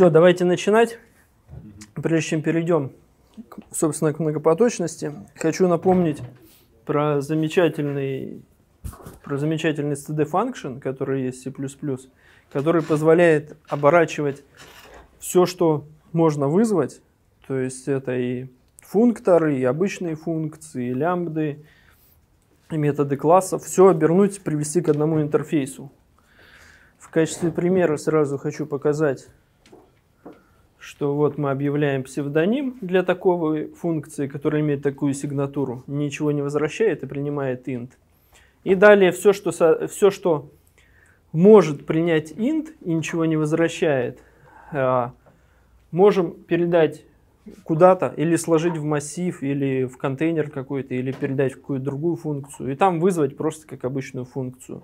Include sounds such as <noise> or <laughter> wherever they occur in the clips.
Все, давайте начинать. Прежде чем перейдем, собственно, к многопоточности, хочу напомнить про замечательный про замечательный CD function, который есть в C++, который позволяет оборачивать все, что можно вызвать, то есть это и функторы, и обычные функции, и лямбды, и методы классов, все обернуть, привести к одному интерфейсу. В качестве примера сразу хочу показать что вот мы объявляем псевдоним для такой функции, которая имеет такую сигнатуру, ничего не возвращает и принимает int. И далее все, что, все, что может принять int и ничего не возвращает, а, можем передать куда-то или сложить в массив, или в контейнер какой-то, или передать в какую-то другую функцию, и там вызвать просто как обычную функцию.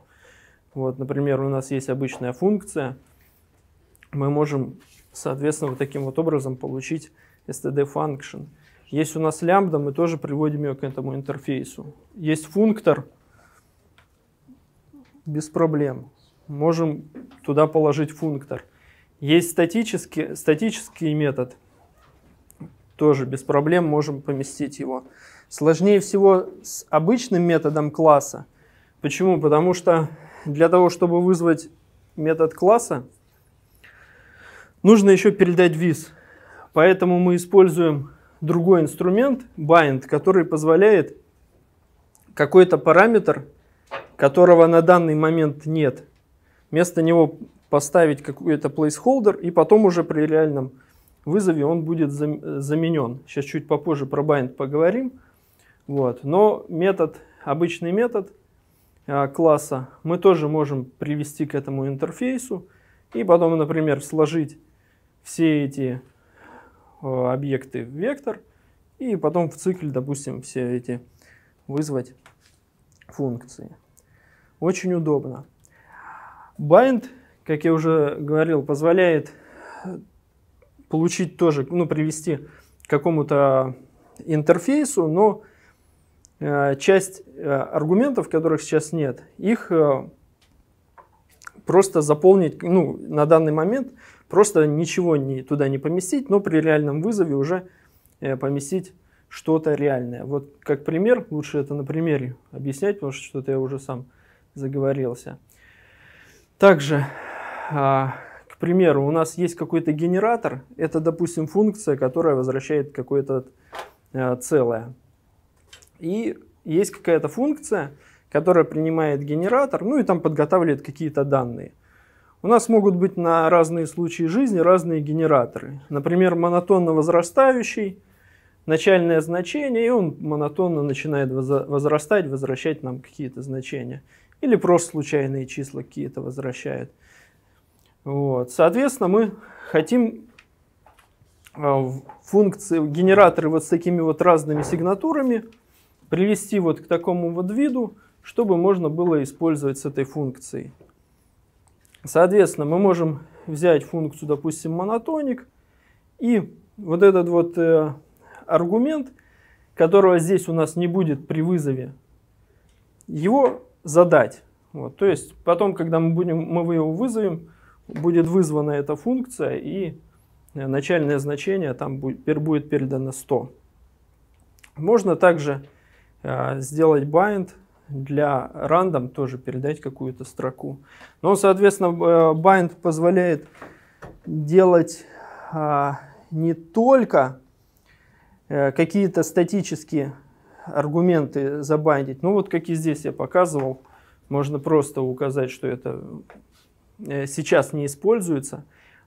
Вот, например, у нас есть обычная функция, мы можем соответственно, вот таким вот образом получить std function. Есть у нас лямбда, мы тоже приводим ее к этому интерфейсу. Есть функтор, без проблем. Можем туда положить функтор. Есть статический, статический метод, тоже без проблем можем поместить его. Сложнее всего с обычным методом класса. Почему? Потому что для того, чтобы вызвать метод класса, Нужно еще передать виз. Поэтому мы используем другой инструмент, bind, который позволяет какой-то параметр, которого на данный момент нет, вместо него поставить какой-то placeholder, и потом уже при реальном вызове он будет заменен. Сейчас чуть попозже про bind поговорим. Вот. Но метод, обычный метод а, класса мы тоже можем привести к этому интерфейсу и потом, например, сложить все эти э, объекты в вектор, и потом в цикле, допустим, все эти вызвать функции. Очень удобно. Bind, как я уже говорил, позволяет получить тоже, ну, привести к какому-то интерфейсу, но э, часть э, аргументов, которых сейчас нет, их э, просто заполнить, ну, на данный момент Просто ничего не, туда не поместить, но при реальном вызове уже э, поместить что-то реальное. Вот как пример, лучше это на примере объяснять, потому что что-то я уже сам заговорился. Также, а, к примеру, у нас есть какой-то генератор, это, допустим, функция, которая возвращает какое-то а, целое. И есть какая-то функция, которая принимает генератор, ну и там подготавливает какие-то данные – у нас могут быть на разные случаи жизни разные генераторы. Например, монотонно возрастающий, начальное значение, и он монотонно начинает возрастать, возвращать нам какие-то значения. Или просто случайные числа какие-то возвращает. Вот. Соответственно, мы хотим э, функции, генераторы вот с такими вот разными сигнатурами привести вот к такому вот виду, чтобы можно было использовать с этой функцией. Соответственно, мы можем взять функцию, допустим, монотоник, и вот этот вот э, аргумент, которого здесь у нас не будет при вызове, его задать. Вот, то есть потом, когда мы, будем, мы его вызовем, будет вызвана эта функция, и э, начальное значение там будет, будет передано 100. Можно также э, сделать bind для рандом тоже передать какую-то строку. Но, соответственно, э, bind позволяет делать а, не только э, какие-то статические аргументы забандить. Ну вот как и здесь я показывал, можно просто указать, что это э, сейчас не используется,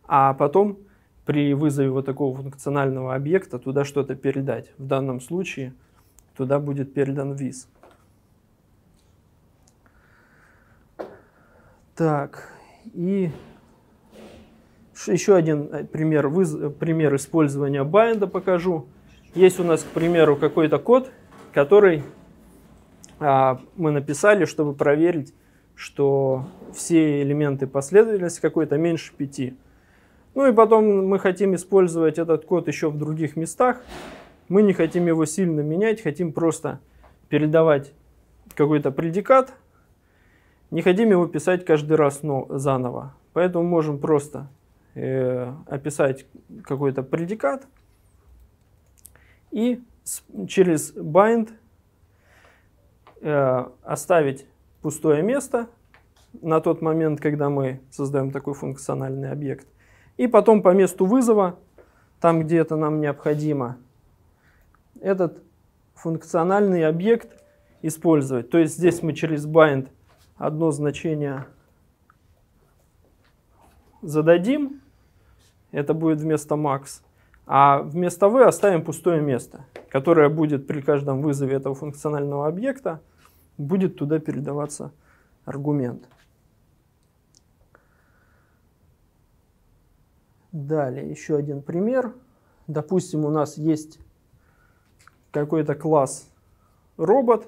а потом при вызове вот такого функционального объекта туда что-то передать. В данном случае туда будет передан виз. Так, и еще один э, пример, пример использования байнда покажу. Есть у нас, к примеру, какой-то код, который а, мы написали, чтобы проверить, что все элементы последовательности какой-то меньше 5. Ну и потом мы хотим использовать этот код еще в других местах. Мы не хотим его сильно менять, хотим просто передавать какой-то предикат, не хотим его писать каждый раз но, заново. Поэтому можем просто э, описать какой-то предикат и с, через bind э, оставить пустое место на тот момент, когда мы создаем такой функциональный объект. И потом по месту вызова, там где это нам необходимо, этот функциональный объект использовать. То есть здесь мы через bind – одно значение зададим, это будет вместо max, а вместо v оставим пустое место, которое будет при каждом вызове этого функционального объекта, будет туда передаваться аргумент. Далее, еще один пример. Допустим, у нас есть какой-то класс робот,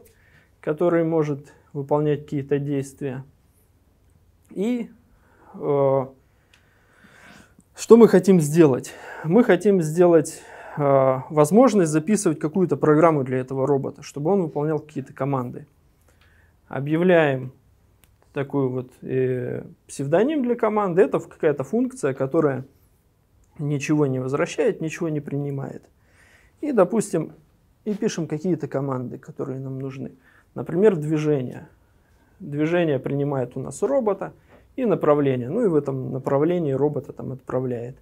который может выполнять какие-то действия. И э, что мы хотим сделать? Мы хотим сделать э, возможность записывать какую-то программу для этого робота, чтобы он выполнял какие-то команды. Объявляем такую вот э, псевдоним для команды. Это какая-то функция, которая ничего не возвращает, ничего не принимает. И, допустим, и пишем какие-то команды, которые нам нужны. Например, движение. Движение принимает у нас робота и направление. Ну и в этом направлении робота там отправляет.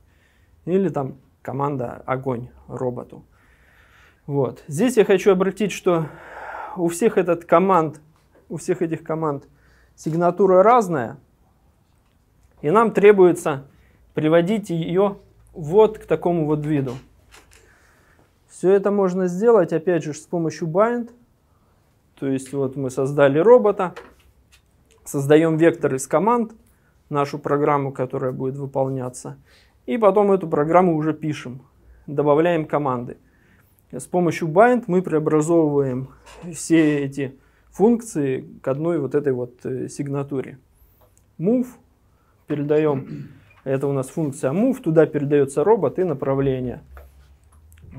Или там команда огонь роботу. Вот. Здесь я хочу обратить, что у всех этот команд, у всех этих команд сигнатура разная, и нам требуется приводить ее вот к такому вот виду. Все это можно сделать, опять же, с помощью bind – то есть вот мы создали робота, создаем вектор из команд, нашу программу, которая будет выполняться, и потом эту программу уже пишем, добавляем команды. С помощью bind мы преобразовываем все эти функции к одной вот этой вот э, сигнатуре. Move передаем, это у нас функция move, туда передается робот и направление.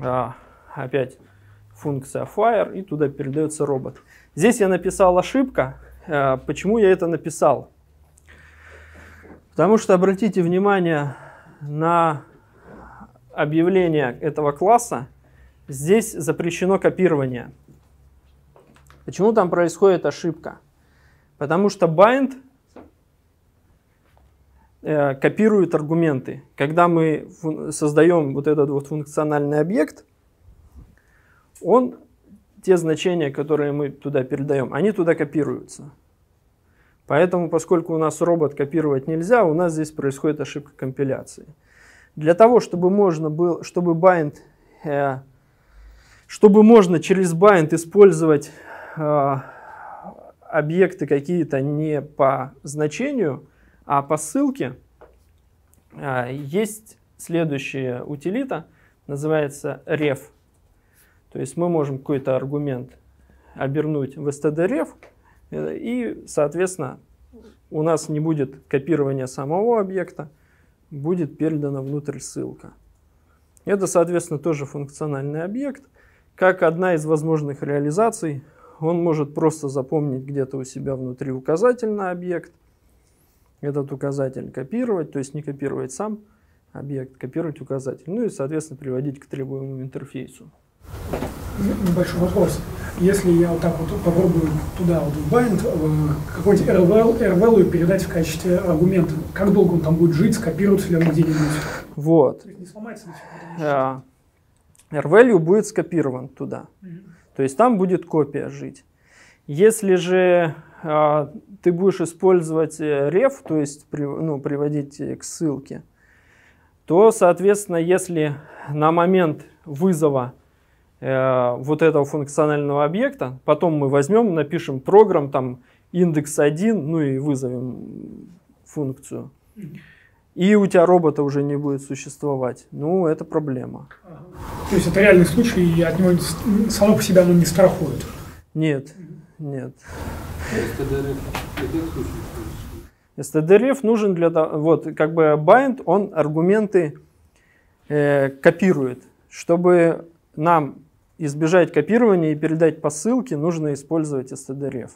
А, опять функция fire и туда передается робот. Здесь я написал ошибка. Э, почему я это написал? Потому что обратите внимание на объявление этого класса. Здесь запрещено копирование. Почему там происходит ошибка? Потому что bind э, копирует аргументы. Когда мы создаем вот этот вот функциональный объект, он те значения, которые мы туда передаем, они туда копируются. Поэтому, поскольку у нас робот копировать нельзя, у нас здесь происходит ошибка компиляции. Для того, чтобы можно было, чтобы bind, э, чтобы можно через bind использовать э, объекты какие-то не по значению, а по ссылке, э, есть следующая утилита, называется ref то есть мы можем какой-то аргумент обернуть в stdref, э, и, соответственно, у нас не будет копирования самого объекта, будет передана внутрь ссылка. Это, соответственно, тоже функциональный объект. Как одна из возможных реализаций, он может просто запомнить где-то у себя внутри указатель на объект, этот указатель копировать, то есть не копировать сам объект, копировать указатель, ну и, соответственно, приводить к требуемому интерфейсу. Небольшой вопрос. Если я вот так вот попробую туда, вот в Bind, э, какой-нибудь RVL, RVL передать в качестве аргумента, как долго он там будет жить, скопируется ли он где-нибудь? Вот. Не сломается ничего. А, R-value будет скопирован туда. То есть там будет копия жить. Если же э, ты будешь использовать ref, э, то есть при, ну, приводить э, к ссылке, то, соответственно, если на момент вызова Э, вот этого функционального объекта, потом мы возьмем, напишем программ, там индекс 1, ну и вызовем функцию. И у тебя робота уже не будет существовать. Ну, это проблема. То есть это реальный случай, и от него само по себе оно не страхует? Нет, нет. STDRF нужен для того, вот как бы bind, он аргументы э, копирует, чтобы нам избежать копирования и передать по ссылке, нужно использовать stdref.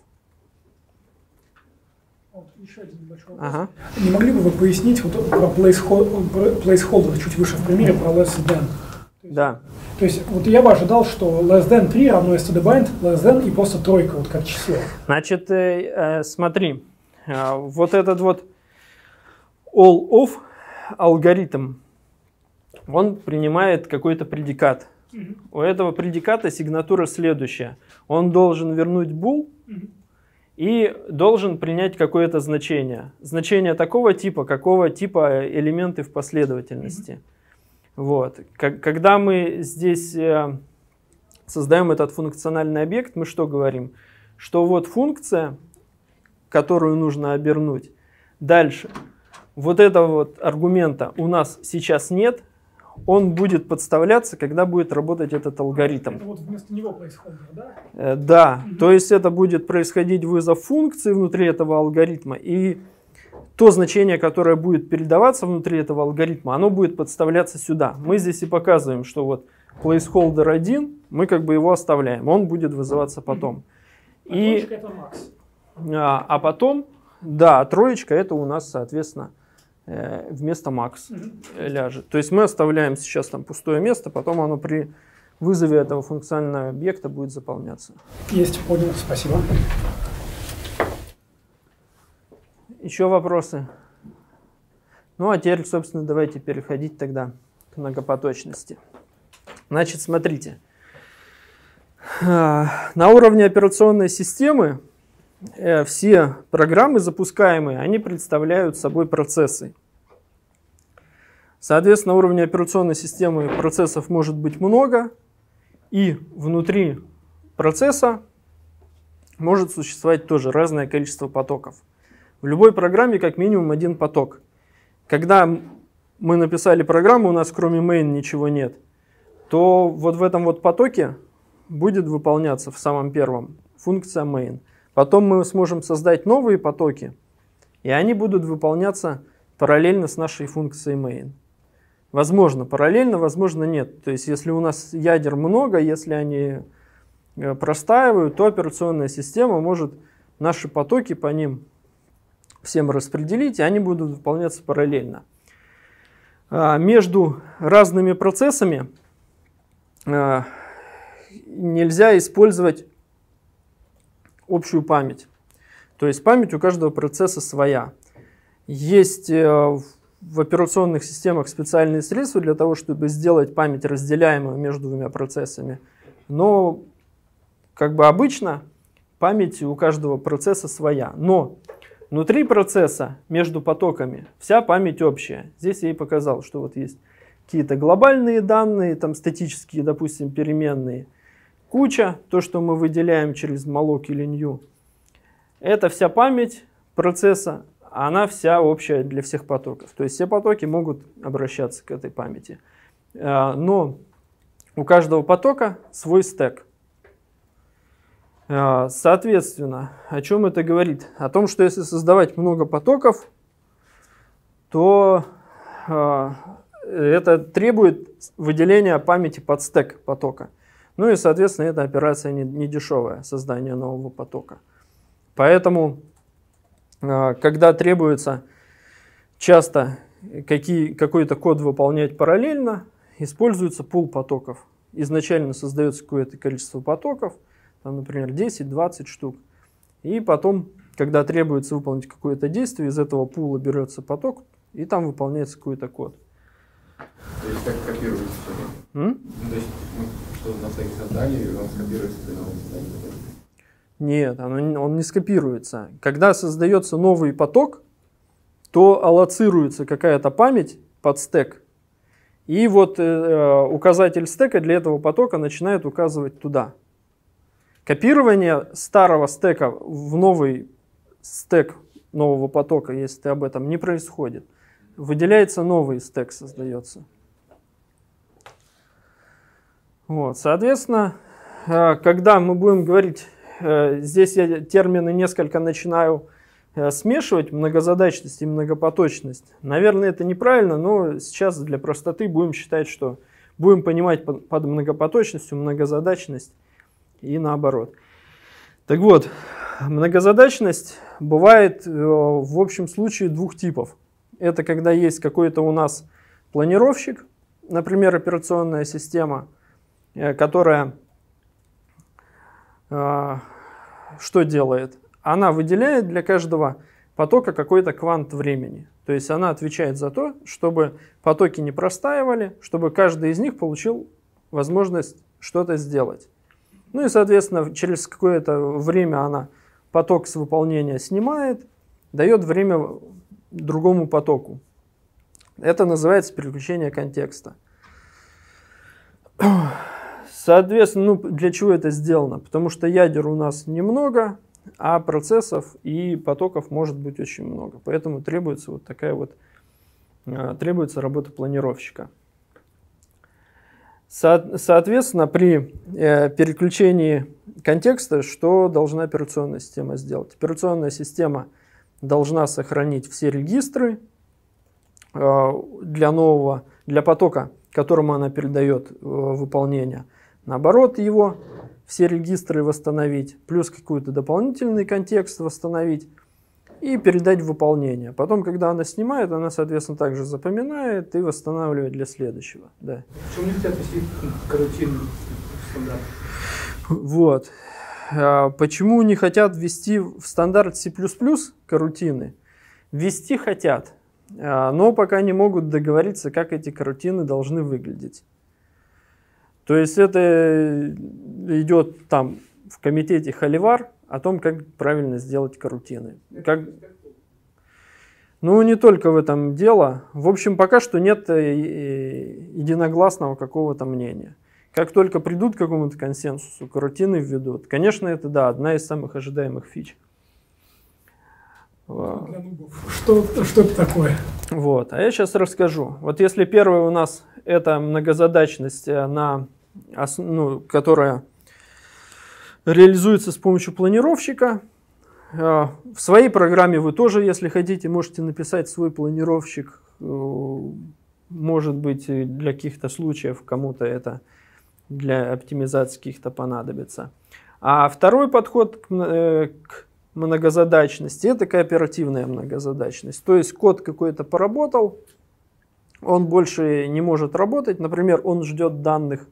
еще один небольшой вопрос. Ага. Не могли бы вы пояснить вот про placeholder, placeholder чуть выше в примере про less than? Да. То есть вот я бы ожидал, что less than 3 равно stdbind, less than и просто тройка, вот как число. Значит, э, э смотри, э, вот этот вот all of алгоритм, он принимает какой-то предикат. У этого предиката сигнатура следующая. Он должен вернуть bool и должен принять какое-то значение. Значение такого типа, какого типа элементы в последовательности. Вот. Когда мы здесь э, создаем этот функциональный объект, мы что говорим? Что вот функция, которую нужно обернуть. Дальше. Вот этого вот аргумента у нас сейчас нет, он будет подставляться, когда будет работать этот алгоритм. Это вот вместо него происходит, да? Э, да, угу. то есть это будет происходить вызов функции внутри этого алгоритма, и то значение, которое будет передаваться внутри этого алгоритма, оно будет подставляться сюда. Мы здесь и показываем, что вот placeholder 1, мы как бы его оставляем, он будет вызываться потом. А и, это макс. А, а потом, да, троечка это у нас, соответственно, Э, вместо Макс э, ляжет. То есть мы оставляем сейчас там пустое место, потом оно при вызове этого функционального объекта будет заполняться. Есть, понял, спасибо. Еще вопросы? Ну, а теперь, собственно, давайте переходить тогда к многопоточности. Значит, смотрите. А, на уровне операционной системы Э, все программы запускаемые, они представляют собой процессы. Соответственно, уровня операционной системы процессов может быть много, и внутри процесса может существовать тоже разное количество потоков. В любой программе как минимум один поток. Когда мы написали программу, у нас кроме main ничего нет, то вот в этом вот потоке будет выполняться в самом первом функция main. Потом мы сможем создать новые потоки, и они будут выполняться параллельно с нашей функцией main. Возможно параллельно, возможно нет. То есть если у нас ядер много, если они э, простаивают, то операционная система может наши потоки по ним всем распределить, и они будут выполняться параллельно. А, между разными процессами а, нельзя использовать общую память. То есть память у каждого процесса своя. Есть э, в операционных системах специальные средства для того, чтобы сделать память разделяемую между двумя процессами. Но, как бы обычно, память у каждого процесса своя. Но внутри процесса, между потоками, вся память общая. Здесь я и показал, что вот есть какие-то глобальные данные, там статические, допустим, переменные – куча, то, что мы выделяем через молок или нью, это вся память процесса, она вся общая для всех потоков. То есть все потоки могут обращаться к этой памяти. Э, но у каждого потока свой стек. Э, соответственно, о чем это говорит? О том, что если создавать много потоков, то э, это требует выделения памяти под стек потока. Ну и, соответственно, эта операция не, не дешевая, создание нового потока. Поэтому, а, когда требуется часто какие, какой-то код выполнять параллельно, используется пул потоков. Изначально создается какое-то количество потоков, там, например, 10-20 штук. И потом, когда требуется выполнить какое-то действие, из этого пула берется поток, и там выполняется какой-то код. То есть так копируется все? что на сайте создания он скопируется при новом Нет, оно, он не скопируется. Когда создается новый поток, то аллоцируется какая-то память под стек, и вот э, э, указатель стека для этого потока начинает указывать туда. Копирование старого стека в новый стек нового потока, если ты об этом не происходит, выделяется новый стек создается. Вот, соответственно, э, когда мы будем говорить, э, здесь я термины несколько начинаю э, смешивать, многозадачность и многопоточность. Наверное, это неправильно, но сейчас для простоты будем считать, что будем понимать под многопоточностью многозадачность и наоборот. Так вот, многозадачность бывает в общем случае двух типов. Это когда есть какой-то у нас планировщик, например, операционная система – Э, которая э, что делает? Она выделяет для каждого потока какой-то квант времени. То есть она отвечает за то, чтобы потоки не простаивали, чтобы каждый из них получил возможность что-то сделать. Ну и, соответственно, через какое-то время она поток с выполнения снимает, дает время другому потоку. Это называется переключение контекста. Соответственно, ну, для чего это сделано? Потому что ядер у нас немного, а процессов и потоков может быть очень много. Поэтому требуется вот такая вот, а, требуется работа планировщика. Со соответственно, при э, переключении контекста, что должна операционная система сделать? Операционная система должна сохранить все регистры э, для нового, для потока, которому она передает э, выполнение – наоборот его, все регистры восстановить, плюс какой-то дополнительный контекст восстановить и передать в выполнение. Потом, когда она снимает, она, соответственно, также запоминает и восстанавливает для следующего. Да. Почему нельзя отнести к карутину стандарт? Вот. А почему не хотят ввести в стандарт C++ карутины? Ввести хотят, а, но пока не могут договориться, как эти карутины должны выглядеть. То есть это э, идет там в комитете Халивар о том, как правильно сделать карутины. Как... Ну, не только в этом дело. В общем, пока что нет э, э, единогласного какого-то мнения. Как только придут к какому-то консенсусу, карутины введут. Конечно, это, да, одна из самых ожидаемых фич. Что, что это такое? Вот, а я сейчас расскажу. Вот если первое у нас это многозадачность на ну, которая реализуется с помощью планировщика. Э, в своей программе вы тоже, если хотите, можете написать свой планировщик. Э, может быть, для каких-то случаев кому-то это для оптимизации каких-то понадобится. А второй подход к, э, к многозадачности – это кооперативная многозадачность. То есть код какой-то поработал, он больше не может работать. Например, он ждет данных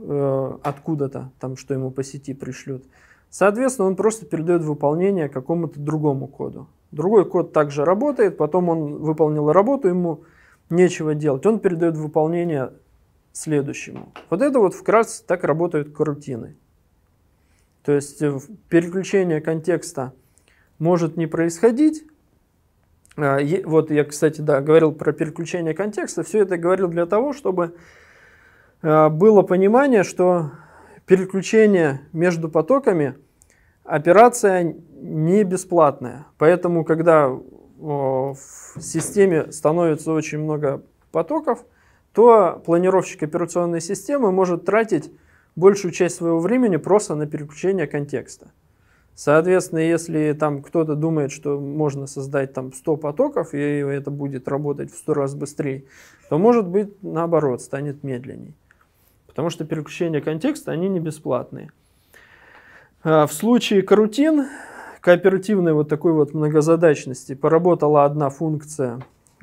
Э, откуда-то, там, что ему по сети пришлют. Соответственно, он просто передает выполнение какому-то другому коду. Другой код также работает, потом он выполнил работу, ему нечего делать. Он передает выполнение следующему. Вот это вот вкратце так работают карутины. То есть э, переключение контекста может не происходить. А, вот я, кстати, да, говорил про переключение контекста. Все это говорил для того, чтобы Э, было понимание, что переключение между потоками операция не бесплатная. Поэтому, когда в системе становится очень много потоков, то планировщик операционной системы может тратить большую часть своего времени просто на переключение контекста. Соответственно, если там кто-то думает, что можно создать там 100 потоков, и это будет работать в 100 раз быстрее, то может быть наоборот, станет медленней потому что переключение контекста, они не бесплатные. А, в случае карутин, кооперативной вот такой вот многозадачности, поработала одна функция,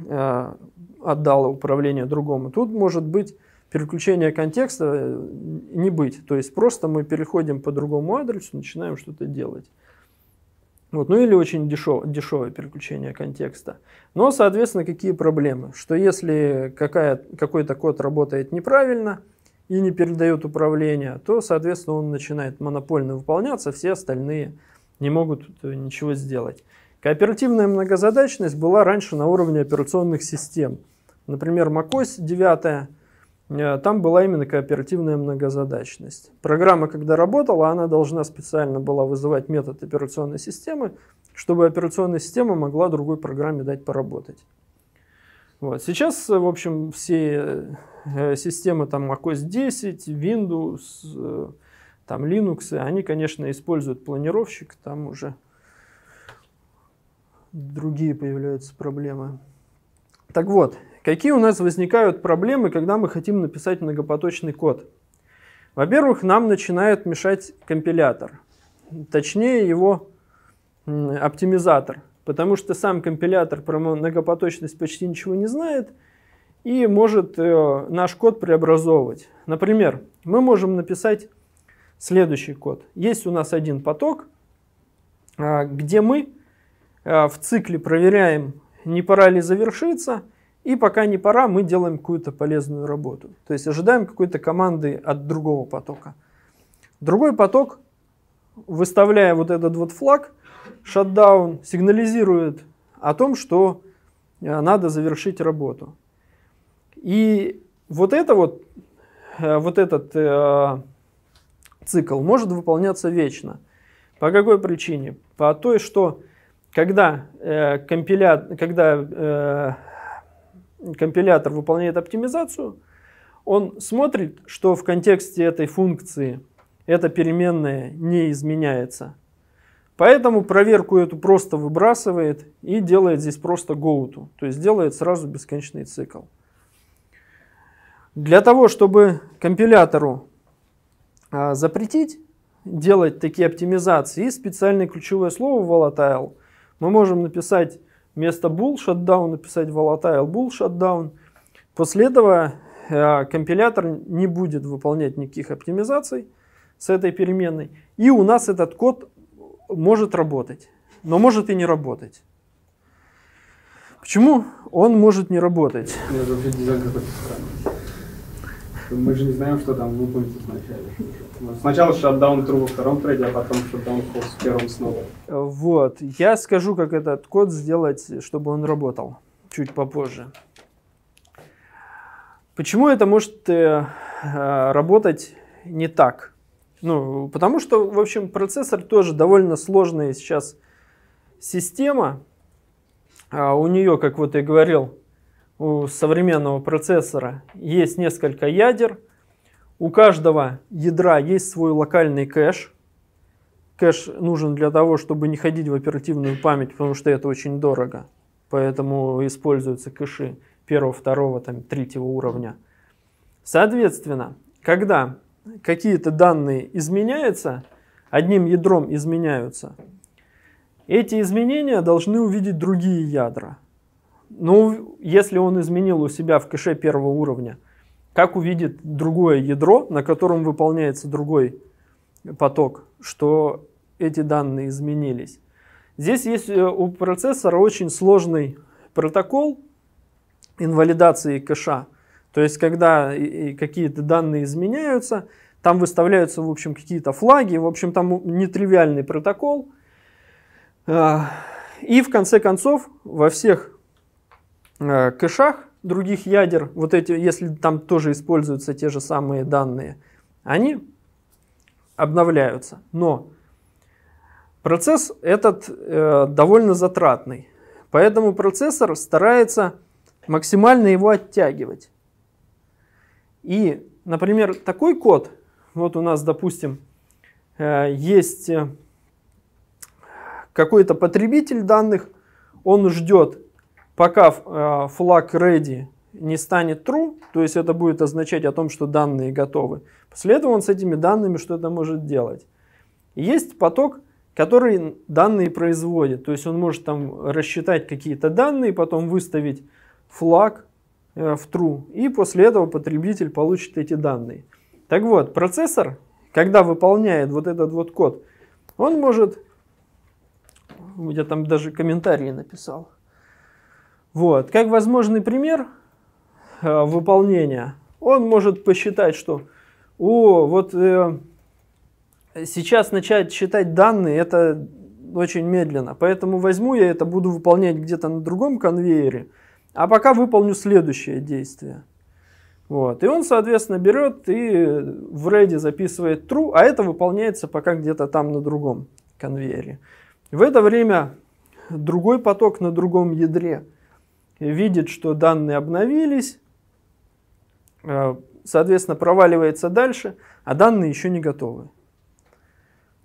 а, отдала управление другому, тут может быть переключение контекста э, не быть. То есть просто мы переходим по другому адресу, начинаем что-то делать. Вот, ну или очень дешев, дешевое переключение контекста. Но, соответственно, какие проблемы? Что если какая, какой-то код работает неправильно – и не передает управление, то, соответственно, он начинает монопольно выполняться, все остальные не могут э, ничего сделать. Кооперативная многозадачность была раньше на уровне операционных систем. Например, macOS 9, э, там была именно кооперативная многозадачность. Программа, когда работала, она должна специально была вызывать метод операционной системы, чтобы операционная система могла другой программе дать поработать. Вот. Сейчас, э, в общем, все Э, системы там macOS 10, Windows, э, там Linux, они, конечно, используют планировщик, там уже другие появляются проблемы. Так вот, какие у нас возникают проблемы, когда мы хотим написать многопоточный код? Во-первых, нам начинает мешать компилятор, точнее его оптимизатор, потому что сам компилятор про многопоточность почти ничего не знает – и может э, наш код преобразовывать. Например, мы можем написать следующий код. Есть у нас один поток, э, где мы э, в цикле проверяем, не пора ли завершиться, и пока не пора, мы делаем какую-то полезную работу. То есть ожидаем какой-то команды от другого потока. Другой поток, выставляя вот этот вот флаг, шатдаун, сигнализирует о том, что надо завершить работу. И вот это вот, э, вот этот э, цикл может выполняться вечно. По какой причине? По той, что когда, э, компиля... когда э, компилятор выполняет оптимизацию, он смотрит, что в контексте этой функции эта переменная не изменяется. Поэтому проверку эту просто выбрасывает и делает здесь просто go to, то есть делает сразу бесконечный цикл. Для того, чтобы компилятору а, запретить делать такие оптимизации, есть специальное ключевое слово volatile. Мы можем написать вместо bool shutdown, написать volatile bool shutdown. После этого а, компилятор не будет выполнять никаких оптимизаций с этой переменной. И у нас этот код может работать, но может и не работать. Почему он может не работать? Нет, мы же не знаем, что там выполнится сначала. Сначала шатдаун true во втором трейде, а потом шатдаун false в первом снова. Э, вот. Я скажу, как этот код сделать, чтобы он работал чуть попозже. Почему это может э, э, работать не так? Ну, потому что, в общем, процессор тоже довольно сложная сейчас система. А у нее, как вот я говорил, у современного процессора есть несколько ядер. У каждого ядра есть свой локальный кэш. Кэш нужен для того, чтобы не ходить в оперативную память, потому что это очень дорого. Поэтому используются кэши первого, второго, там, третьего уровня. Соответственно, когда какие-то данные изменяются, одним ядром изменяются, эти изменения должны увидеть другие ядра. Ну, если он изменил у себя в кэше первого уровня, как увидит другое ядро, на котором выполняется другой поток, что эти данные изменились. Здесь есть э, у процессора очень сложный протокол инвалидации кэша. То есть, когда какие-то данные изменяются, там выставляются, в общем, какие-то флаги, в общем, там нетривиальный протокол. А, и в конце концов, во всех Э, кэшах других ядер, вот эти, если там тоже используются те же самые данные, они обновляются. Но процесс этот э, довольно затратный, поэтому процессор старается максимально его оттягивать. И, например, такой код, вот у нас, допустим, э, есть э, какой-то потребитель данных, он ждет Пока э, флаг ready не станет true, то есть это будет означать о том, что данные готовы. После этого он с этими данными что-то может делать. Есть поток, который данные производит. То есть он может там рассчитать какие-то данные, потом выставить флаг э, в true, и после этого потребитель получит эти данные. Так вот, процессор, когда выполняет вот этот вот код, он может, я там даже комментарии написал, вот. Как возможный пример э, выполнения, он может посчитать, что о, вот э, сейчас начать считать данные, это очень медленно, поэтому возьму я это, буду выполнять где-то на другом конвейере, а пока выполню следующее действие. Вот. И он, соответственно, берет и в рейде записывает true, а это выполняется пока где-то там на другом конвейере. В это время другой поток на другом ядре – видит, что данные обновились, э, соответственно, проваливается дальше, а данные еще не готовы.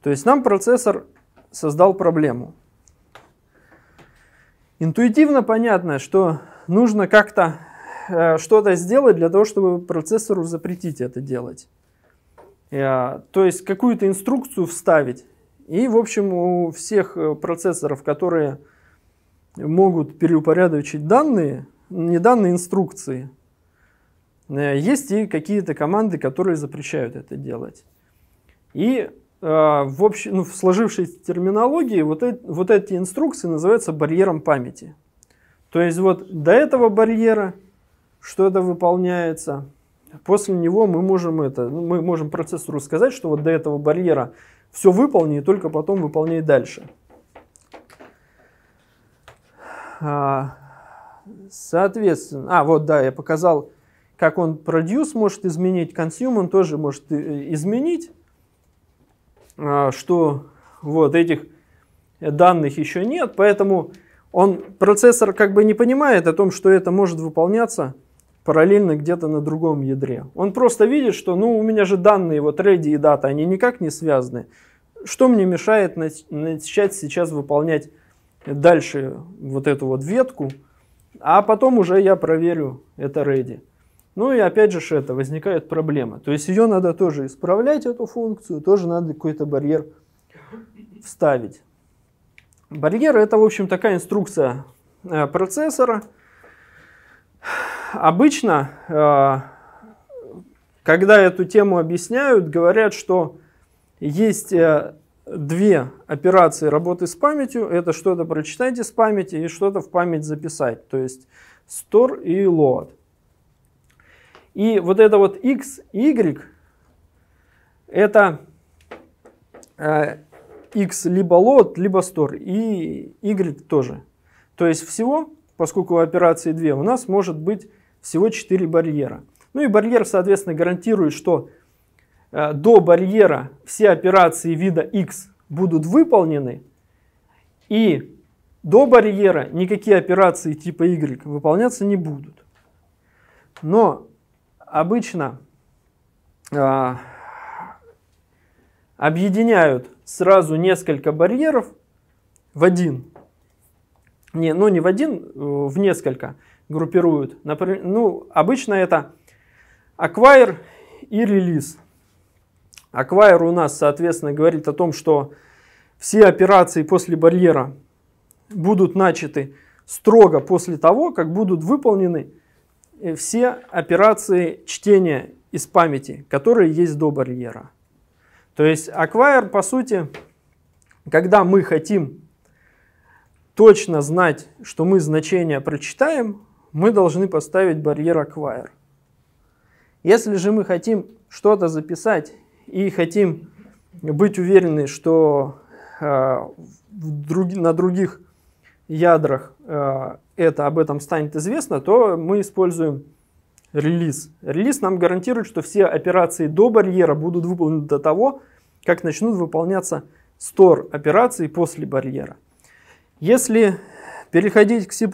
То есть нам процессор создал проблему. Интуитивно понятно, что нужно как-то э, что-то сделать для того, чтобы процессору запретить это делать. Э, то есть какую-то инструкцию вставить. И, в общем, у всех э, процессоров, которые могут переупорядочить данные, не данные, а инструкции. Э, есть и какие-то команды, которые запрещают это делать. И э, в, общ... ну, в сложившейся терминологии вот, э... вот эти инструкции называются барьером памяти. То есть вот до этого барьера что это выполняется, после него мы можем это, ну, мы можем процессору сказать, что вот до этого барьера все выполни и только потом выполняй дальше. А, соответственно, а вот да, я показал, как он продюс может изменить, консюм он тоже может э, изменить, а, что вот этих данных еще нет, поэтому он, процессор как бы не понимает о том, что это может выполняться параллельно где-то на другом ядре. Он просто видит, что ну у меня же данные вот ready и дата, они никак не связаны. Что мне мешает начать сейчас выполнять дальше вот эту вот ветку, а потом уже я проверю это ready. Ну и опять же это, возникает проблема. То есть ее надо тоже исправлять, эту функцию, тоже надо какой-то барьер вставить. Барьер это, в общем, такая инструкция э, процессора. Обычно, э, когда эту тему объясняют, говорят, что есть э, две операции работы с памятью. Это что-то прочитать из памяти и что-то в память записать. То есть store и load. И вот это вот x, y, это э, x либо load, либо store, и y тоже. То есть всего, поскольку операции две у нас может быть всего 4 барьера. Ну и барьер, соответственно, гарантирует, что Э, до барьера все операции вида X будут выполнены, и до барьера никакие операции типа Y выполняться не будут. Но обычно э, объединяют сразу несколько барьеров в один. Не, ну не в один, э, в несколько группируют. Например, ну, обычно это acquire и release. Аквайер у нас, соответственно, говорит о том, что все операции после барьера будут начаты строго после того, как будут выполнены э, все операции чтения из памяти, которые есть до барьера. То есть Acquire, по сути, когда мы хотим точно знать, что мы значение прочитаем, мы должны поставить барьер Acquire. Если же мы хотим что-то записать и хотим быть уверены, что э, друг, на других ядрах э, это об этом станет известно, то мы используем релиз. Релиз нам гарантирует, что все операции до барьера будут выполнены до того, как начнут выполняться store операции после барьера. Если переходить к C++,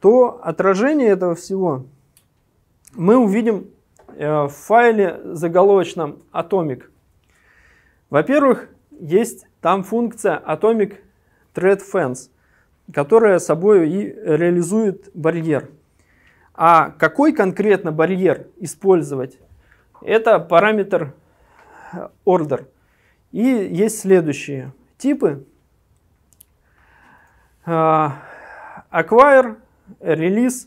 то отражение этого всего мы увидим Э, в файле заголовочном Atomic. Во-первых, есть там функция Atomic Thread Fence, которая собой и реализует барьер. А какой конкретно барьер использовать? Это параметр order. Э, и есть следующие типы. Э, acquire, Release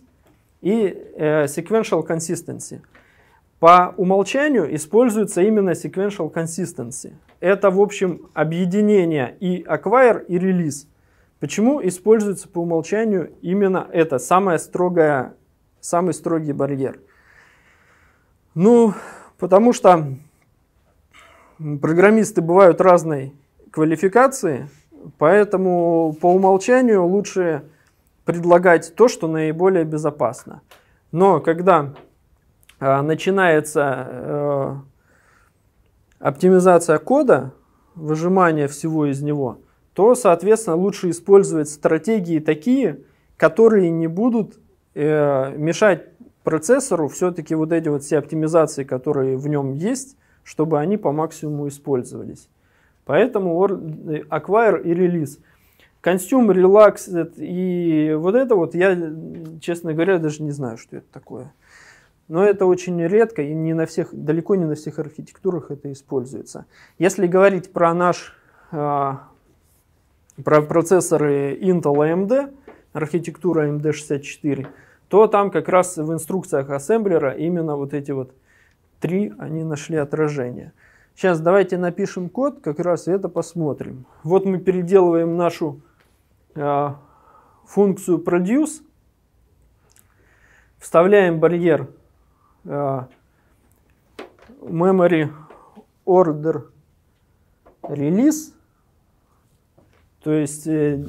и Sequential Consistency – по умолчанию используется именно sequential consistency. Это, в общем, объединение и acquire, и release. Почему используется по умолчанию именно это, самое строгое, самый строгий барьер? Ну, потому что программисты бывают разной квалификации, поэтому по умолчанию лучше предлагать то, что наиболее безопасно. Но когда а, начинается э, оптимизация кода, выжимание всего из него, то, соответственно, лучше использовать стратегии такие, которые не будут э, мешать процессору все-таки вот эти вот все оптимизации, которые в нем есть, чтобы они по максимуму использовались. Поэтому acquire и релиз. Consume, relax и вот это вот я, честно говоря, даже не знаю, что это такое. Но это очень редко и не на всех, далеко не на всех архитектурах это используется. Если говорить про наш а, про процессоры Intel AMD, архитектура AMD64, то там как раз в инструкциях ассемблера именно вот эти вот три, они нашли отражение. Сейчас давайте напишем код, как раз это посмотрим. Вот мы переделываем нашу э, функцию produce, вставляем барьер Э, memory order release, то есть э,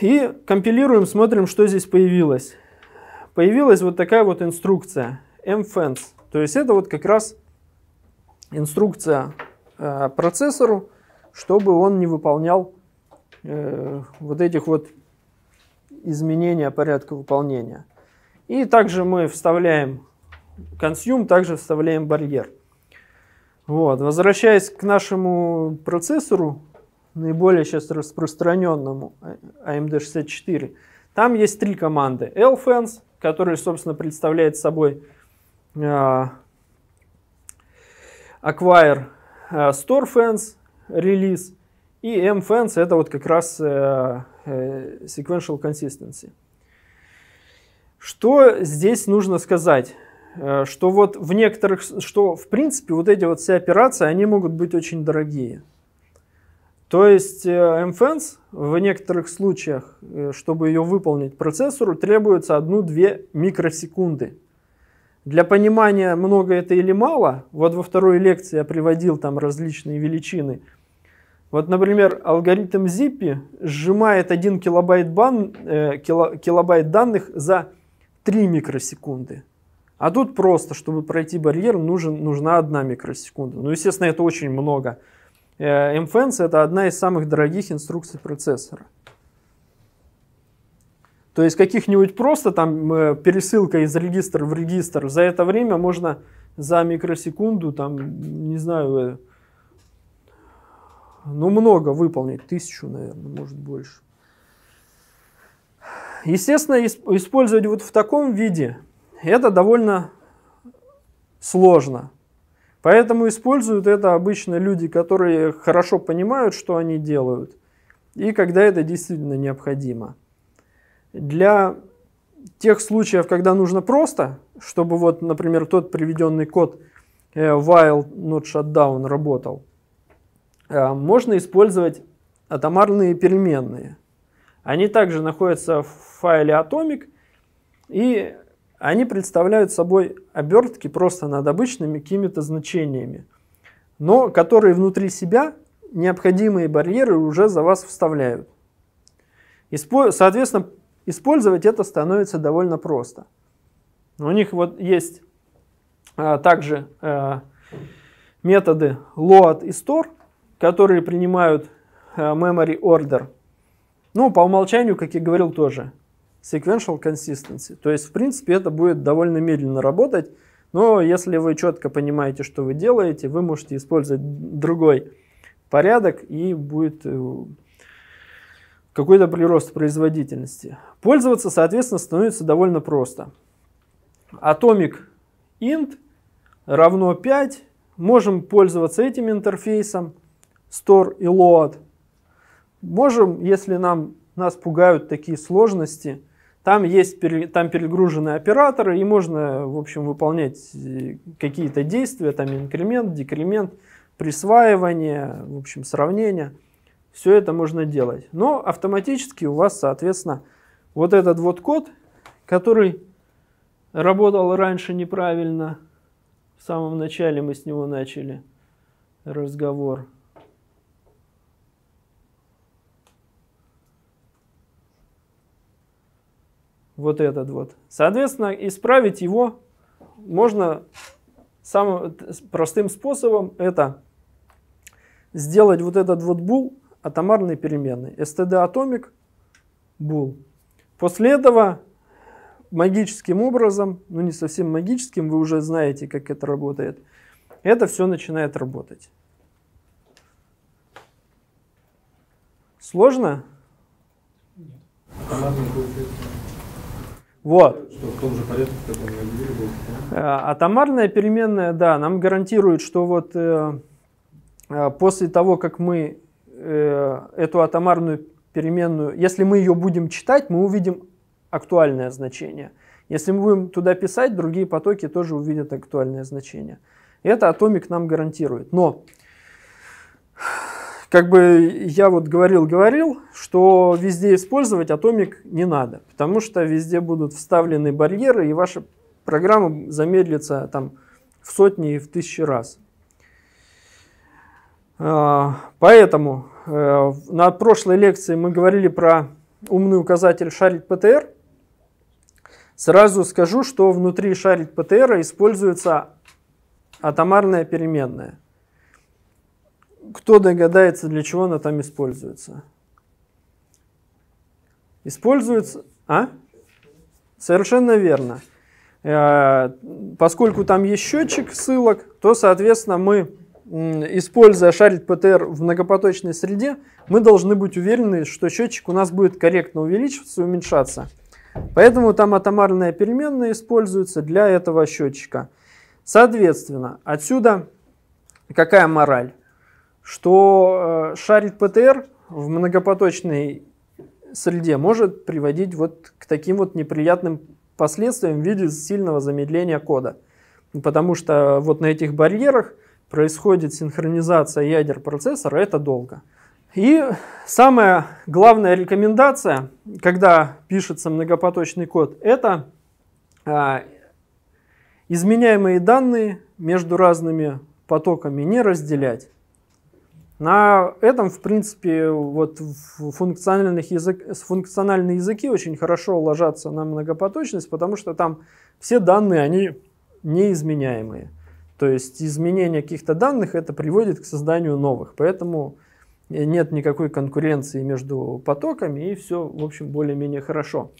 и компилируем, смотрим, что здесь появилось. Появилась вот такая вот инструкция mFence. То есть это вот как раз инструкция э, процессору, чтобы он не выполнял э, вот этих вот изменения порядка выполнения. И также мы вставляем consume, также вставляем барьер. Вот. Возвращаясь к нашему процессору, наиболее сейчас распространенному AMD64, э, а там есть три команды. LFANS, который, собственно, представляет собой э, Acquire э, Store fence, release и M-Fans, это вот как раз э, э, Sequential Consistency. Что здесь нужно сказать? Э, что вот в некоторых, что в принципе вот эти вот все операции, они могут быть очень дорогие. То есть MFENS э, в некоторых случаях, э, чтобы ее выполнить процессору, требуется 1-2 микросекунды. Для понимания, много это или мало, вот во второй лекции я приводил там различные величины. Вот, например, алгоритм Zippy сжимает 1 килобайт, бан, э, кило, килобайт данных за 3 микросекунды. А тут просто, чтобы пройти барьер, нужен, нужна 1 микросекунда. Ну, естественно, это очень много. MFENCE э, это одна из самых дорогих инструкций процессора. То есть каких-нибудь просто там э, пересылка из регистра в регистр, за это время можно за микросекунду, там, не знаю, э, ну много выполнить, тысячу, наверное, может больше. Естественно, использовать вот в таком виде это довольно сложно. Поэтому используют это обычно люди, которые хорошо понимают, что они делают, и когда это действительно необходимо. Для тех случаев, когда нужно просто, чтобы вот, например, тот приведенный код э, while not shutdown работал, э, можно использовать атомарные переменные – они также находятся в файле Atomic, и они представляют собой обертки просто над обычными какими-то значениями, но которые внутри себя необходимые барьеры уже за вас вставляют. соответственно, использовать это становится довольно просто. У них вот есть а, также а, методы load и store, которые принимают а, memory order – ну, по умолчанию, как я говорил, тоже sequential consistency. То есть, в принципе, это будет довольно медленно работать, но если вы четко понимаете, что вы делаете, вы можете использовать другой порядок и будет э, какой-то прирост производительности. Пользоваться, соответственно, становится довольно просто. Atomic int равно 5. Можем пользоваться этим интерфейсом store и load – можем, если нам, нас пугают такие сложности, там есть там перегруженные операторы, и можно, в общем, выполнять э, какие-то действия, там инкремент, декремент, присваивание, в общем, сравнение. Все это можно делать. Но автоматически у вас, соответственно, вот этот вот код, который работал раньше неправильно, в самом начале мы с него начали разговор – вот этот вот. Соответственно, исправить его можно самым простым способом. Это сделать вот этот вот бул атомарной переменной. std atomic bool. После этого магическим образом, ну не совсем магическим, вы уже знаете, как это работает, это все начинает работать. Сложно? Нет. Вот. Что в том же порядке, в котором А, а томарная переменная, да, нам гарантирует, что вот э, э, после того, как мы э, эту атомарную переменную, если мы ее будем читать, мы увидим актуальное значение. Если мы будем туда писать, другие потоки тоже увидят актуальное значение. Это атомик нам гарантирует. Но как бы я вот говорил-говорил, что везде использовать атомик не надо, потому что везде будут вставлены барьеры, и ваша программа замедлится там в сотни и в тысячи раз. А, поэтому э, на прошлой лекции мы говорили про умный указатель шарит ПТР. Сразу скажу, что внутри шарит ПТР используется атомарная переменная – кто догадается, для чего она там используется? Используется... А? Совершенно верно. Э, поскольку там есть счетчик ссылок, то, соответственно, мы, используя шарит ПТР в многопоточной среде, мы должны быть уверены, что счетчик у нас будет корректно увеличиваться и уменьшаться. Поэтому там атомарная переменная используется для этого счетчика. Соответственно, отсюда какая мораль? что э, шарит ПТР в многопоточной среде может приводить вот к таким вот неприятным последствиям в виде сильного замедления кода. Потому что вот на этих барьерах происходит синхронизация ядер процессора, это долго. И самая главная рекомендация, когда пишется многопоточный код, это а, изменяемые данные между разными потоками не разделять. На этом, в принципе, вот функциональных язык, функциональные языки очень хорошо ложатся на многопоточность, потому что там все данные, они неизменяемые. То есть изменение каких-то данных это приводит к созданию новых. Поэтому нет никакой конкуренции между потоками и все, в общем, более-менее хорошо.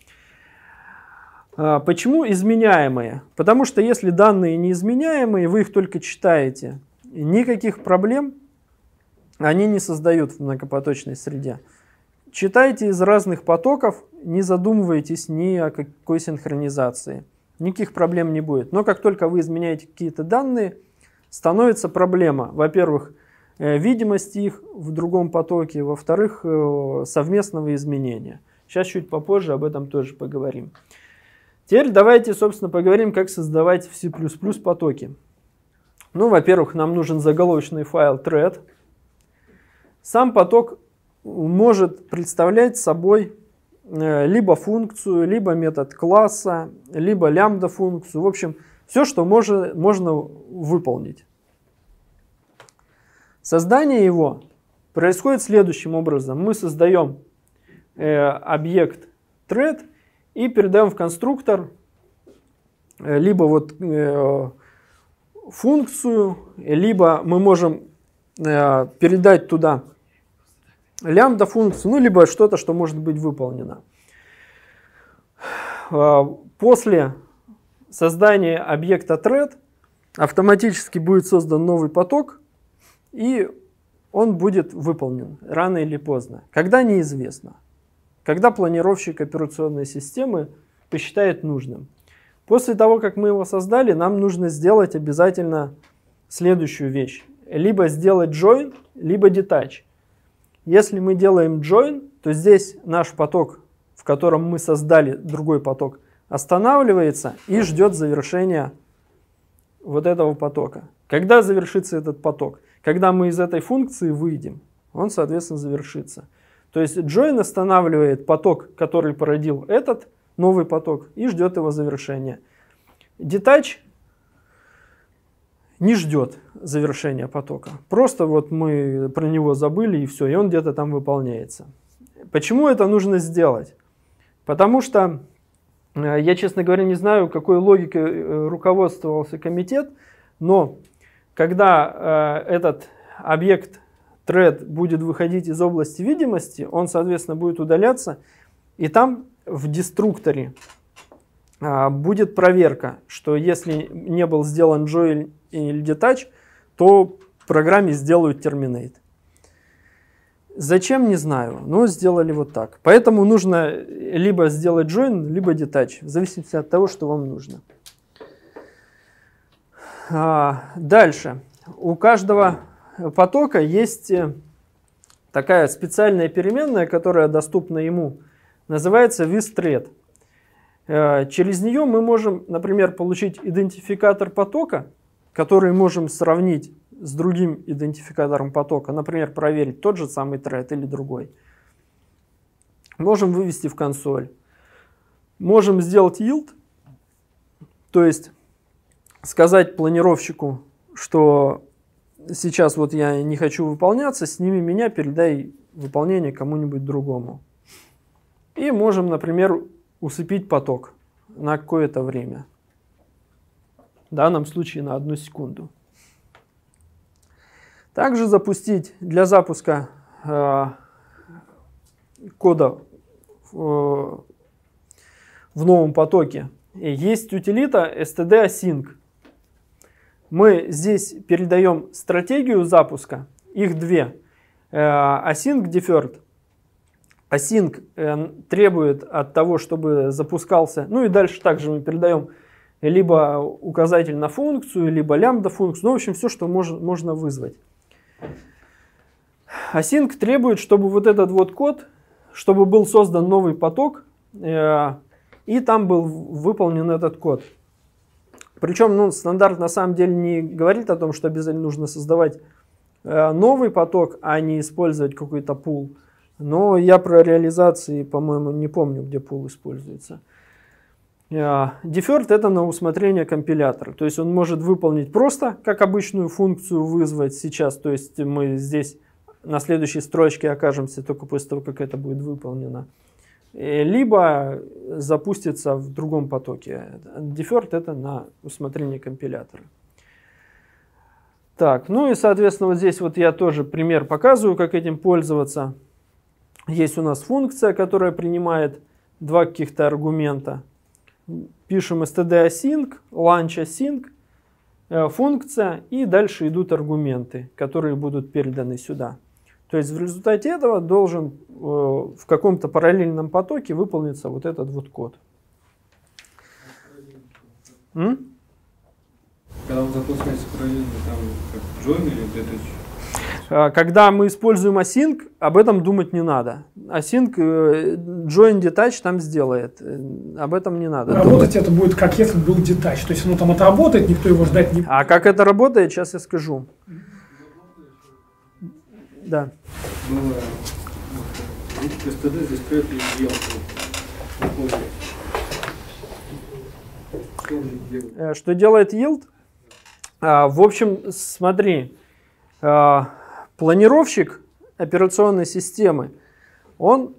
А, почему изменяемые? Потому что если данные неизменяемые, вы их только читаете, никаких проблем они не создают в многопоточной среде. Читайте из разных потоков, не задумывайтесь ни о какой синхронизации. Никаких проблем не будет. Но как только вы изменяете какие-то данные, становится проблема. Во-первых, э, видимость их в другом потоке, во-вторых, э, совместного изменения. Сейчас чуть попозже об этом тоже поговорим. Теперь давайте, собственно, поговорим, как создавать в C++ потоки. Ну, во-первых, нам нужен заголовочный файл thread. Сам поток может представлять собой э, либо функцию, либо метод класса, либо лямбда функцию. В общем, все, что можно, можно выполнить. Создание его происходит следующим образом. Мы создаем э, объект thread и передаем в конструктор э, либо вот э, функцию, либо мы можем э, передать туда лямбда функцию, ну, либо что-то, что может быть выполнено. А, после создания объекта thread автоматически будет создан новый поток, и он будет выполнен рано или поздно. Когда неизвестно. Когда планировщик операционной системы посчитает нужным. После того, как мы его создали, нам нужно сделать обязательно следующую вещь. Либо сделать join, либо detach. Если мы делаем join, то здесь наш поток, в котором мы создали другой поток, останавливается и ждет завершения вот этого потока. Когда завершится этот поток? Когда мы из этой функции выйдем, он, соответственно, завершится. То есть join останавливает поток, который породил этот новый поток, и ждет его завершения. Detach не ждет завершения потока. Просто вот мы про него забыли и все, и он где-то там выполняется. Почему это нужно сделать? Потому что э, я, честно говоря, не знаю, какой логикой э, руководствовался комитет, но когда э, этот объект тред будет выходить из области видимости, он, соответственно, будет удаляться, и там в деструкторе а, будет проверка, что если не был сделан join или detach, то программе сделают terminate. Зачем, не знаю, но сделали вот так. Поэтому нужно либо сделать join, либо detach, в зависимости от того, что вам нужно. А, дальше. У каждого потока есть э, такая специальная переменная, которая доступна ему, называется visthread. Э, через нее мы можем, например, получить идентификатор потока, который можем сравнить с другим идентификатором потока, например, проверить тот же самый тред или другой. Можем вывести в консоль. Можем сделать yield, то есть сказать планировщику, что сейчас вот я не хочу выполняться, сними меня, передай выполнение кому-нибудь другому. И можем, например, усыпить поток на какое-то время. В данном случае на одну секунду. Также запустить для запуска э, кода э, в новом потоке есть утилита std async. Мы здесь передаем стратегию запуска, их две. Э, async deferred – Async э, требует от того, чтобы запускался, ну и дальше также мы передаем либо указатель на функцию, либо лямбда функцию, ну в общем все, что можно вызвать. Async требует, чтобы вот этот вот код, чтобы был создан новый поток, э, и там был выполнен этот код. Причем ну, стандарт на самом деле не говорит о том, что обязательно нужно создавать э, новый поток, а не использовать какой-то пул. Pool но я про реализации, по-моему, не помню, где пул используется. Deferred а, это на усмотрение компилятора. То есть он может выполнить просто, как обычную функцию вызвать сейчас. То есть мы здесь на следующей строчке окажемся только после того, как это будет выполнено. Либо запустится в другом потоке. Deferred это на усмотрение компилятора. Так, ну и соответственно вот здесь вот я тоже пример показываю, как этим пользоваться. Есть у нас функция, которая принимает два каких-то аргумента. Пишем std async, launch async, э, функция, и дальше идут аргументы, которые будут переданы сюда. То есть в результате этого должен э, в каком-то параллельном потоке выполниться вот этот вот код. М? Когда он запускается параллельно, там как join или где-то Э, когда мы используем async, об этом думать не надо. Async э, join detach там сделает. Э, об этом не надо. Работать думать. это будет как если был detach. То есть оно ну, там отработает, никто его ждать не будет. А как это работает, сейчас я скажу. Да. Что делает yield? А, в общем, смотри. А, Планировщик операционной системы, он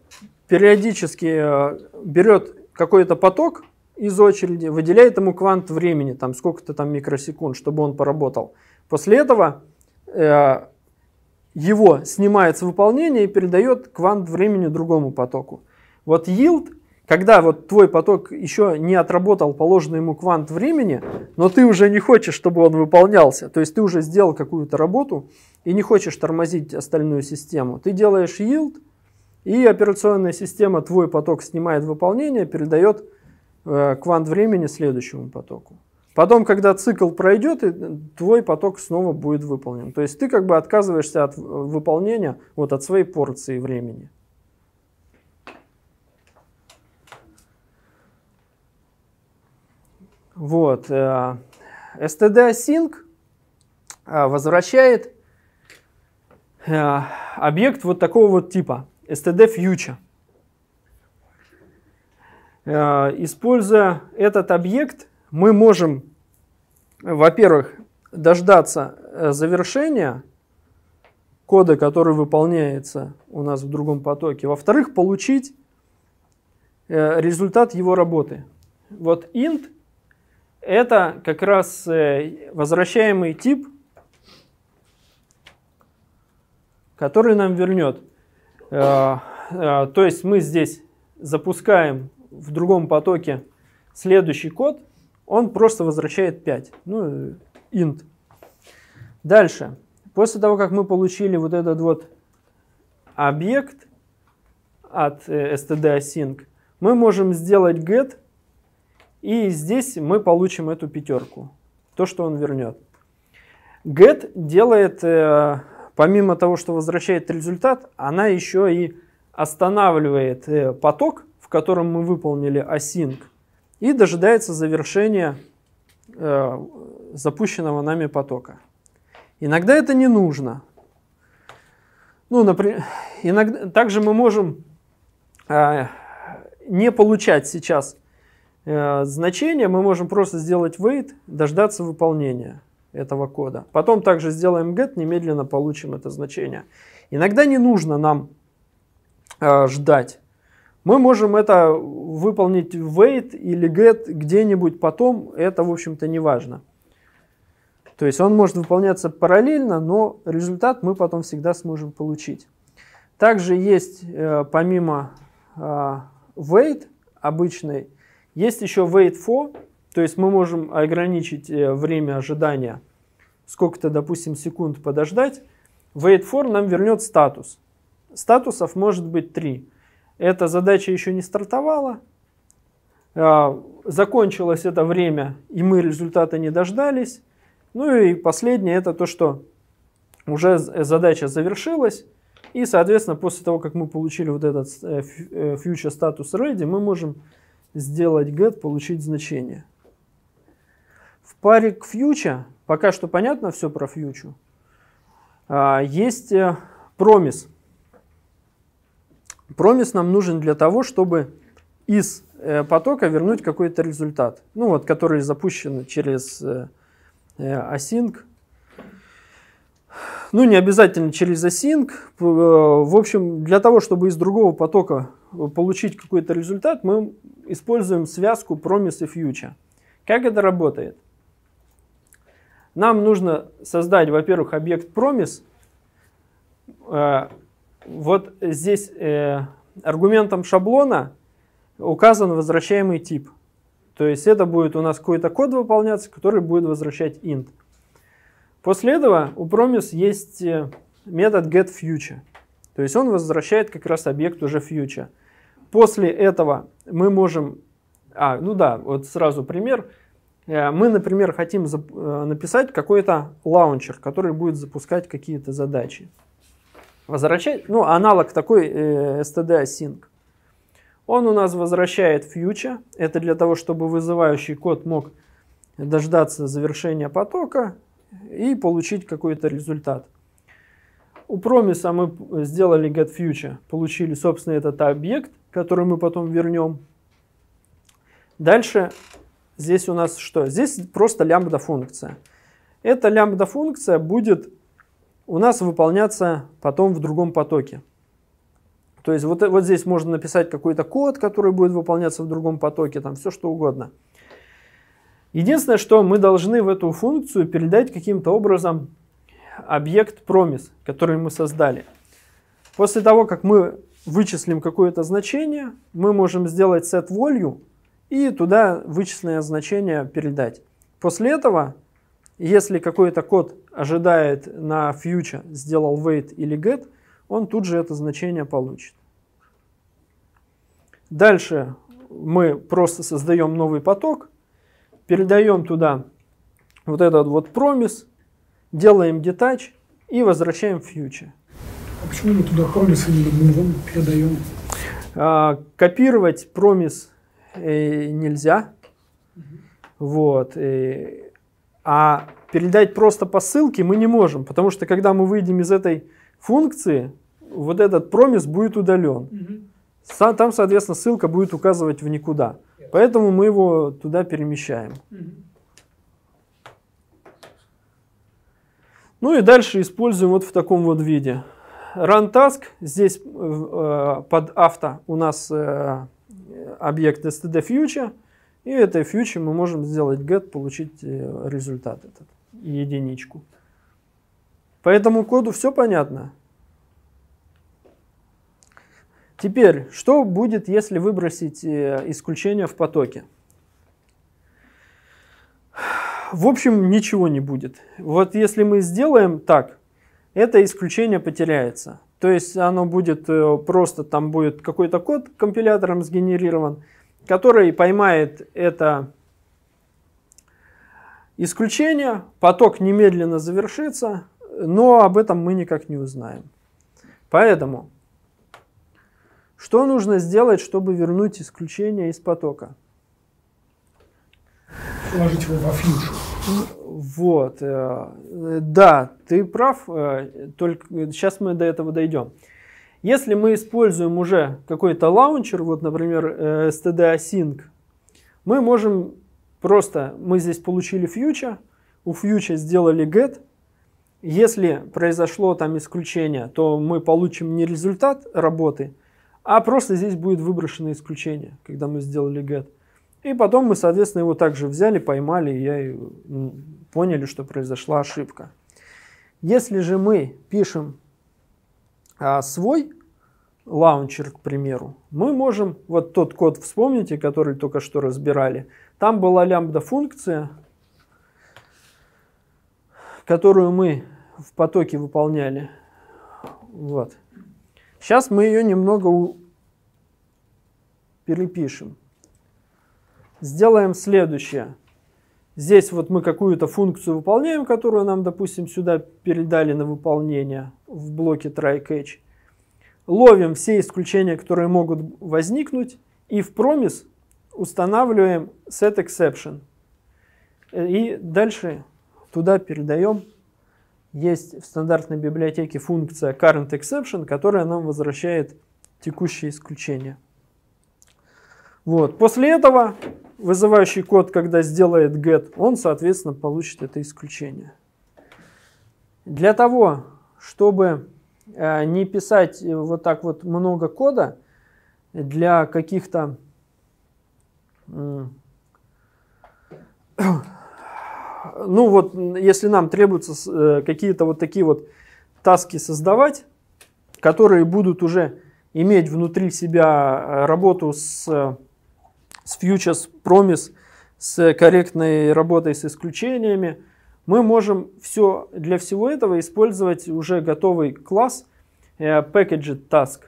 периодически э, берет какой-то поток из очереди, выделяет ему квант времени, там сколько-то там микросекунд, чтобы он поработал. После этого э, его снимает с выполнения и передает квант времени другому потоку. Вот yield когда вот твой поток еще не отработал положенный ему квант времени, но ты уже не хочешь, чтобы он выполнялся, то есть ты уже сделал какую-то работу и не хочешь тормозить остальную систему, ты делаешь yield, и операционная система твой поток снимает выполнение, передает э, квант времени следующему потоку. Потом, когда цикл пройдет, твой поток снова будет выполнен. То есть ты как бы отказываешься от э, выполнения вот от своей порции времени. Вот. STD э, Sync э, возвращает э, объект вот такого вот типа, STD Future. Используя этот объект, мы можем, во-первых, дождаться завершения кода, который выполняется у нас в другом потоке. Во-вторых, получить результат его работы. Вот int – это как раз э, возвращаемый тип, который нам вернет. Э, э, то есть мы здесь запускаем в другом потоке следующий код, он просто возвращает 5, ну, int. Дальше. После того, как мы получили вот этот вот объект от std async, мы можем сделать get – и здесь мы получим эту пятерку, то, что он вернет. Get делает, э, помимо того, что возвращает результат, она еще и останавливает э, поток, в котором мы выполнили async, и дожидается завершения э, запущенного нами потока. Иногда это не нужно. Ну, например, иногда, также мы можем э, не получать сейчас Э, значение, мы можем просто сделать wait, дождаться выполнения этого кода. Потом также сделаем get, немедленно получим это значение. Иногда не нужно нам э, ждать. Мы можем это выполнить wait или get где-нибудь потом, это, в общем-то, не важно. То есть он может выполняться параллельно, но результат мы потом всегда сможем получить. Также есть, э, помимо wait обычный есть еще wait for, то есть мы можем ограничить э, время ожидания, сколько-то, допустим, секунд подождать. Wait for нам вернет статус. Статусов может быть три. Эта задача еще не стартовала, а, закончилось это время, и мы результата не дождались. Ну и последнее, это то, что уже э, задача завершилась, и, соответственно, после того, как мы получили вот этот э, фьючер статус ready, мы можем сделать get, получить значение. В паре к фьюча, пока что понятно все про фьючу, а, есть э, промис. Промис нам нужен для того, чтобы из э, потока вернуть какой-то результат, ну вот, который запущен через э, async. Ну, не обязательно через async. В общем, для того, чтобы из другого потока получить какой-то результат, мы используем связку Promise и Future. Как это работает? Нам нужно создать, во-первых, объект Promise. Э, вот здесь э, аргументом шаблона указан возвращаемый тип. То есть это будет у нас какой-то код выполняться, который будет возвращать int. После этого у Promise есть э, метод getFuture. То есть он возвращает как раз объект уже Future. После этого мы можем... А, ну да, вот сразу пример. Э, мы, например, хотим э, написать какой-то лаунчер, который будет запускать какие-то задачи. Возвращать, ну, аналог такой э, std async. Он у нас возвращает Future. Это для того, чтобы вызывающий код мог дождаться завершения потока и получить какой-то результат. У промиса мы сделали get future, получили, собственно, этот объект, который мы потом вернем. Дальше здесь у нас что? Здесь просто лямбда функция. Эта лямбда функция будет у нас выполняться потом в другом потоке. То есть вот, вот здесь можно написать какой-то код, который будет выполняться в другом потоке, там все что угодно. Единственное, что мы должны в эту функцию передать каким-то образом объект промис, который мы создали. После того, как мы вычислим какое-то значение, мы можем сделать set value и туда вычисленное значение передать. После этого, если какой-то код ожидает на future, сделал wait или get, он тут же это значение получит. Дальше мы просто создаем новый поток, передаем туда вот этот вот промис, делаем детач и возвращаем фьючер. А почему мы туда промис именно мувом передаем? А, копировать промис э, нельзя. Угу. Вот. Э, а передать просто по ссылке мы не можем, потому что когда мы выйдем из этой функции, вот этот промис будет удален. Угу. там, соответственно, ссылка будет указывать в никуда. Поэтому мы его туда перемещаем. Угу. Ну и дальше используем вот в таком вот виде. Run task, здесь э, под авто у нас э, объект std future, и этой future мы можем сделать get, получить э, результат этот, единичку. По этому коду все понятно? Теперь, что будет, если выбросить э, исключение в потоке? В общем, ничего не будет. Вот если мы сделаем так, это исключение потеряется. То есть оно будет э, просто, там будет какой-то код компилятором сгенерирован, который поймает это исключение, поток немедленно завершится, но об этом мы никак не узнаем. Поэтому, что нужно сделать, чтобы вернуть исключение из потока? Положить его во фьючер. Вот, э, да, ты прав, э, только сейчас мы до этого дойдем. Если мы используем уже какой-то лаунчер, вот, например, э, STD Async, мы можем просто, мы здесь получили фьюча, у фьюча сделали get, если произошло там исключение, то мы получим не результат работы, а просто здесь будет выброшено исключение, когда мы сделали get. И потом мы, соответственно, его также взяли, поймали, и я, поняли, что произошла ошибка. Если же мы пишем а, свой лаунчер, к примеру, мы можем, вот тот код вспомните, который только что разбирали, там была лямбда функция, которую мы в потоке выполняли. Вот. Сейчас мы ее немного перепишем сделаем следующее. Здесь вот мы какую-то функцию выполняем, которую нам, допустим, сюда передали на выполнение в блоке try-catch. Ловим все исключения, которые могут возникнуть, и в промис устанавливаем set exception. И дальше туда передаем, есть в стандартной библиотеке функция current exception, которая нам возвращает текущее исключение. Вот. После этого вызывающий код, когда сделает get, он, соответственно, получит это исключение. Для того, чтобы э, не писать э, вот так вот много кода для каких-то <coughs> ну вот, если нам требуются э, какие-то вот такие вот таски создавать, которые будут уже иметь внутри себя работу с с фьючерс, промис, с корректной работой с исключениями, мы можем все для всего этого использовать уже готовый класс э, Packaged Task.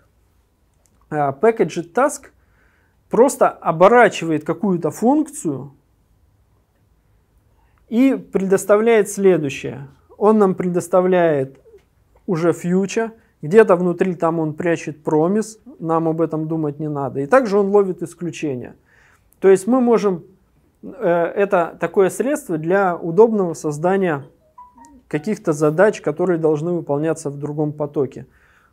Э, Packaged Task просто оборачивает какую-то функцию и предоставляет следующее. Он нам предоставляет уже фьюча, где-то внутри там он прячет промис, нам об этом думать не надо. И также он ловит исключения. То есть мы можем, э, это такое средство для удобного создания каких-то задач, которые должны выполняться в другом потоке.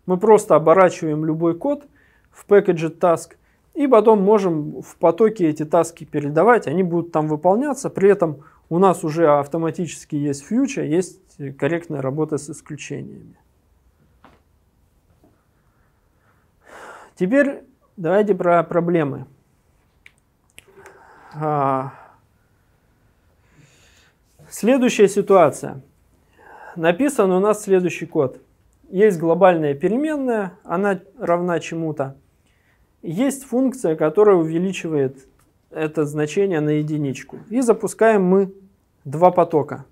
Мы просто оборачиваем любой код в package task и потом можем в потоке эти таски передавать, они будут там выполняться, при этом у нас уже автоматически есть фьючер, есть корректная работа с исключениями. Теперь давайте про проблемы. А, следующая ситуация. Написан у нас следующий код. Есть глобальная переменная, она равна чему-то. Есть функция, которая увеличивает это значение на единичку. И запускаем мы два потока.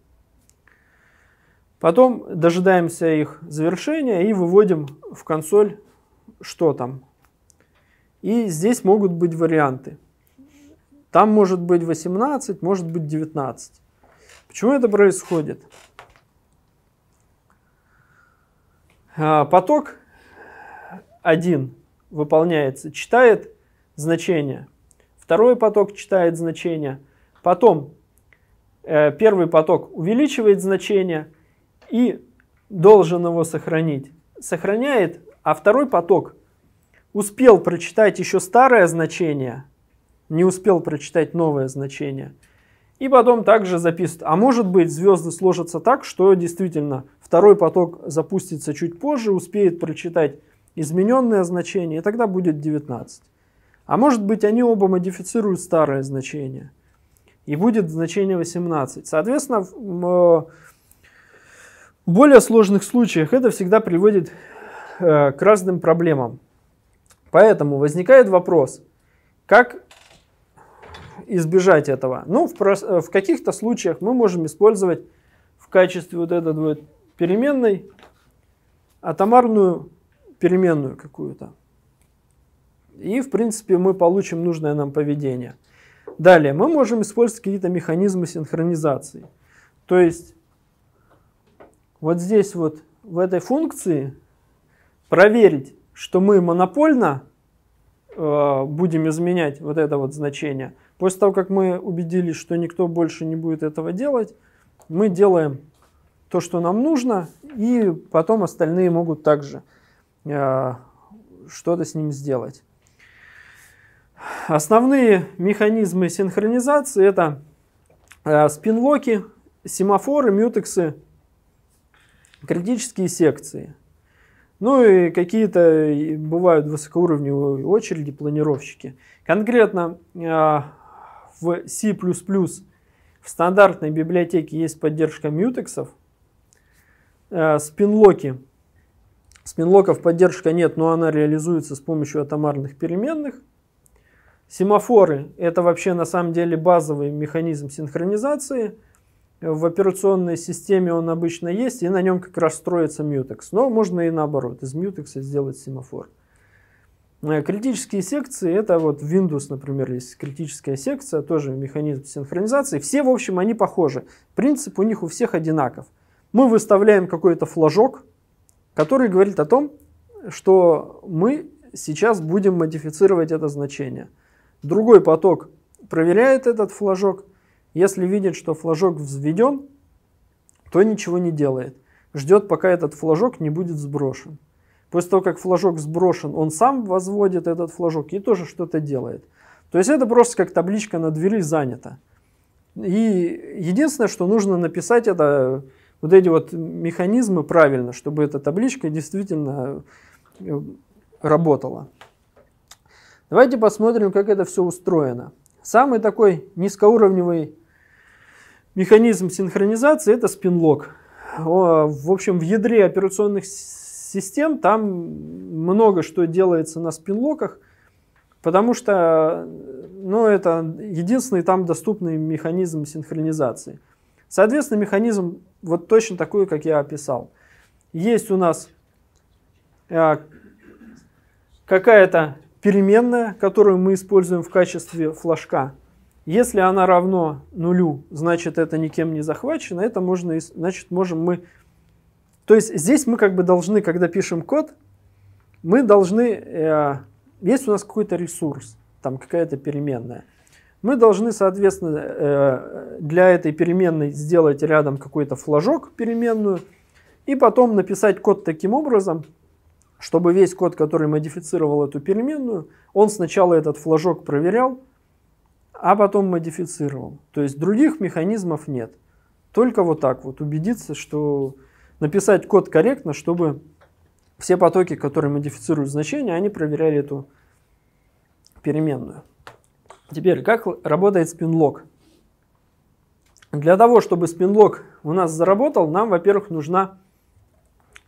Потом дожидаемся их завершения и выводим в консоль, что там. И здесь могут быть варианты. Там может быть 18, может быть 19. Почему это происходит? А, поток 1 выполняется, читает значение. Второй поток читает значение. Потом э, первый поток увеличивает значение и должен его сохранить. Сохраняет, а второй поток успел прочитать еще старое значение – не успел прочитать новое значение. И потом также записывают, а может быть звезды сложатся так, что действительно второй поток запустится чуть позже, успеет прочитать измененное значение, и тогда будет 19. А может быть они оба модифицируют старое значение, и будет значение 18. Соответственно, э, в более сложных случаях это всегда приводит э, к разным проблемам. Поэтому возникает вопрос, как избежать этого? Ну, в, э, в каких-то случаях мы можем использовать в качестве вот этой вот переменной атомарную переменную какую-то. И, в принципе, мы получим нужное нам поведение. Далее, мы можем использовать какие-то механизмы синхронизации. То есть, вот здесь вот в этой функции проверить, что мы монопольно Э, будем изменять вот это вот значение. После того, как мы убедились, что никто больше не будет этого делать, мы делаем то, что нам нужно, и потом остальные могут также э, что-то с ним сделать. Основные механизмы синхронизации это э, спинлоки, семафоры, мютексы, критические секции – ну и какие-то бывают высокоуровневые очереди, планировщики. Конкретно а, в C++ в стандартной библиотеке есть поддержка мьютексов, э, спинлоки. Спинлоков поддержка нет, но она реализуется с помощью атомарных переменных. Семафоры – это вообще на самом деле базовый механизм синхронизации – в операционной системе он обычно есть, и на нем как раз строится мьютекс. Но можно и наоборот, из мьютекса сделать семафор. Э, критические секции, это вот Windows, например, есть критическая секция, тоже механизм синхронизации. Все, в общем, они похожи. Принцип у них у всех одинаков. Мы выставляем какой-то флажок, который говорит о том, что мы сейчас будем модифицировать это значение. Другой поток проверяет этот флажок – если видит, что флажок взведен, то ничего не делает. Ждет, пока этот флажок не будет сброшен. После того, как флажок сброшен, он сам возводит этот флажок и тоже что-то делает. То есть это просто как табличка на двери занята. И единственное, что нужно написать, это вот эти вот механизмы правильно, чтобы эта табличка действительно э, работала. Давайте посмотрим, как это все устроено. Самый такой низкоуровневый механизм синхронизации это спинлок. В общем, в ядре операционных систем там много что делается на спинлоках, потому что ну, это единственный там доступный механизм синхронизации. Соответственно, механизм вот точно такой, как я описал. Есть у нас а, какая-то переменная, которую мы используем в качестве флажка. Если она равно нулю, значит это никем не захвачено, это можно, значит можем мы... То есть здесь мы как бы должны, когда пишем код, мы должны... Э, есть у нас какой-то ресурс, там какая-то переменная. Мы должны, соответственно, э, для этой переменной сделать рядом какой-то флажок переменную, и потом написать код таким образом, чтобы весь код, который модифицировал эту переменную, он сначала этот флажок проверял, а потом модифицировал. То есть других механизмов нет. Только вот так вот убедиться, что написать код корректно, чтобы все потоки, которые модифицируют значение, они проверяли эту переменную. Теперь, как работает спинлог? Для того, чтобы спинлог у нас заработал, нам, во-первых, нужна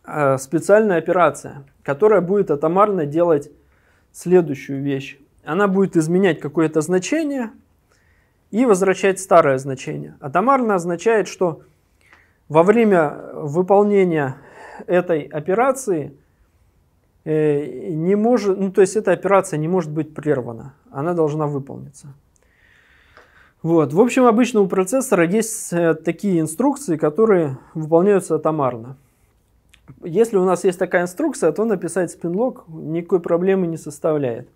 Э, специальная операция, которая будет атомарно делать следующую вещь. Она будет изменять какое-то значение и возвращать старое значение. Атомарно означает, что во время выполнения этой операции э, не может, ну то есть эта операция не может быть прервана, она должна выполниться. Вот. В общем, обычно у процессора есть э, такие инструкции, которые выполняются атомарно. Если у нас есть такая инструкция, то написать спинлог никакой проблемы не составляет.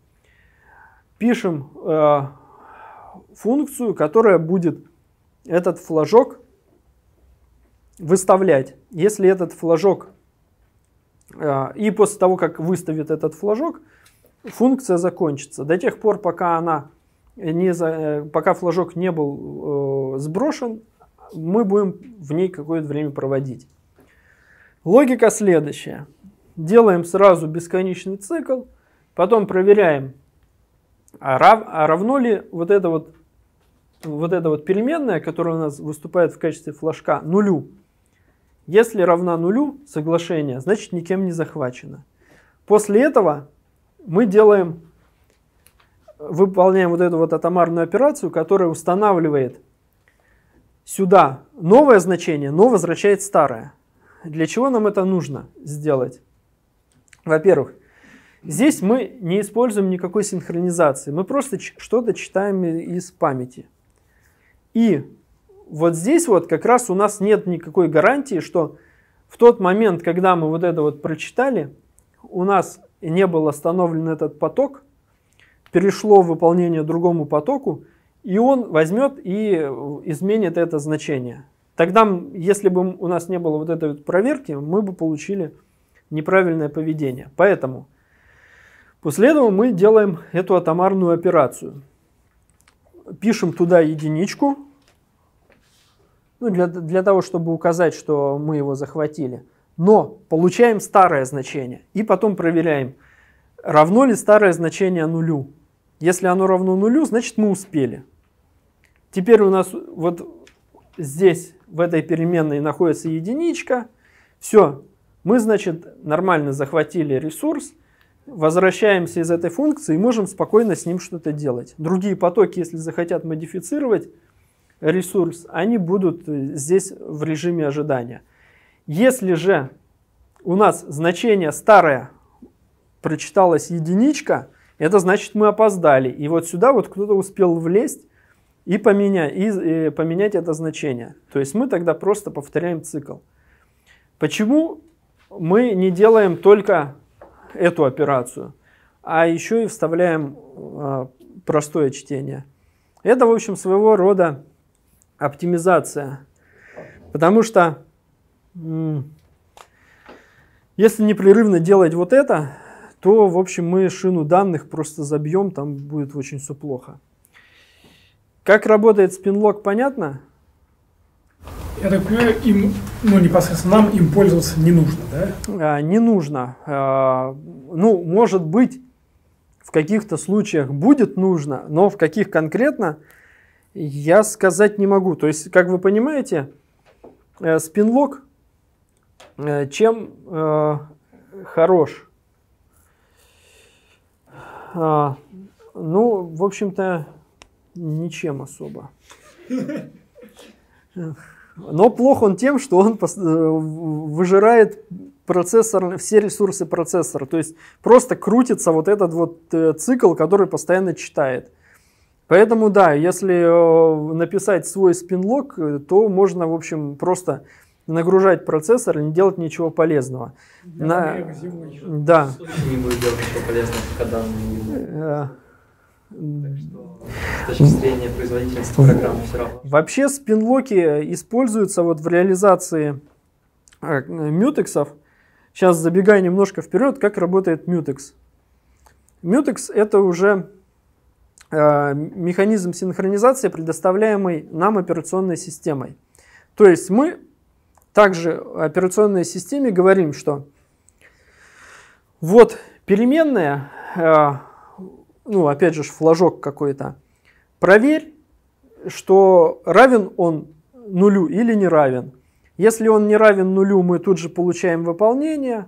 Пишем э, функцию, которая будет этот флажок выставлять. Если этот флажок, э, и после того, как выставит этот флажок, функция закончится. До тех пор, пока она не за, э, пока флажок не был э, сброшен, мы будем в ней какое-то время проводить. Логика следующая. Делаем сразу бесконечный цикл, потом проверяем, а, рав, а равно ли вот это вот вот эта вот переменная, которая у нас выступает в качестве флажка, нулю. Если равна нулю соглашение, значит никем не захвачено. После этого мы делаем, выполняем вот эту вот атомарную операцию, которая устанавливает сюда новое значение, но возвращает старое. Для чего нам это нужно сделать? Во-первых, здесь мы не используем никакой синхронизации, мы просто что-то читаем из памяти. И вот здесь вот как раз у нас нет никакой гарантии, что в тот момент, когда мы вот это вот прочитали, у нас не был остановлен этот поток, перешло выполнение другому потоку, и он возьмет и э, изменит это значение. Тогда, если бы у нас не было вот этой вот проверки, мы бы получили неправильное поведение. Поэтому после этого мы делаем эту атомарную операцию. Пишем туда единичку, ну, для, для того, чтобы указать, что мы его захватили. Но получаем старое значение и потом проверяем, равно ли старое значение нулю. Если оно равно нулю, значит мы успели. Теперь у нас вот здесь в этой переменной находится единичка. Все, мы, значит, нормально захватили ресурс, возвращаемся из этой функции и можем спокойно с ним что-то делать. Другие потоки, если захотят модифицировать ресурс, они будут э, здесь в режиме ожидания. Если же у нас значение старое прочиталась единичка, это значит мы опоздали. И вот сюда вот кто-то успел влезть, и, поменять, и, и э, поменять это значение. То есть мы тогда просто повторяем цикл. Почему мы не делаем только эту операцию, а еще и вставляем э, простое чтение? Это, в общем, своего рода оптимизация. Потому что если непрерывно делать вот это, то, в общем, мы шину данных просто забьем, там будет очень все плохо. Как работает спинлок, понятно? Я так понимаю, им, ну, непосредственно нам им пользоваться не нужно, да? А, не нужно. А, ну, может быть, в каких-то случаях будет нужно, но в каких конкретно, я сказать не могу. То есть, как вы понимаете, спинлок э, э, чем э, хорош? А, ну, в общем-то, Ничем особо. Но плох он тем, что он э, выжирает процессор, все ресурсы процессора. То есть просто крутится вот этот вот э, цикл, который постоянно читает. Поэтому да, если э, написать свой спинлок, то можно, в общем, просто нагружать процессор и не делать ничего полезного. Да, На... да зрения производительности программы все равно. Вообще спинлоки используются вот в реализации э, мютексов. Сейчас забегая немножко вперед, как работает мютекс. Мютекс это уже э, механизм синхронизации, предоставляемый нам операционной системой. То есть мы также операционной системе говорим, что вот переменная, э, ну, опять же, флажок какой-то, проверь, что равен он нулю или не равен. Если он не равен нулю, мы тут же получаем выполнение,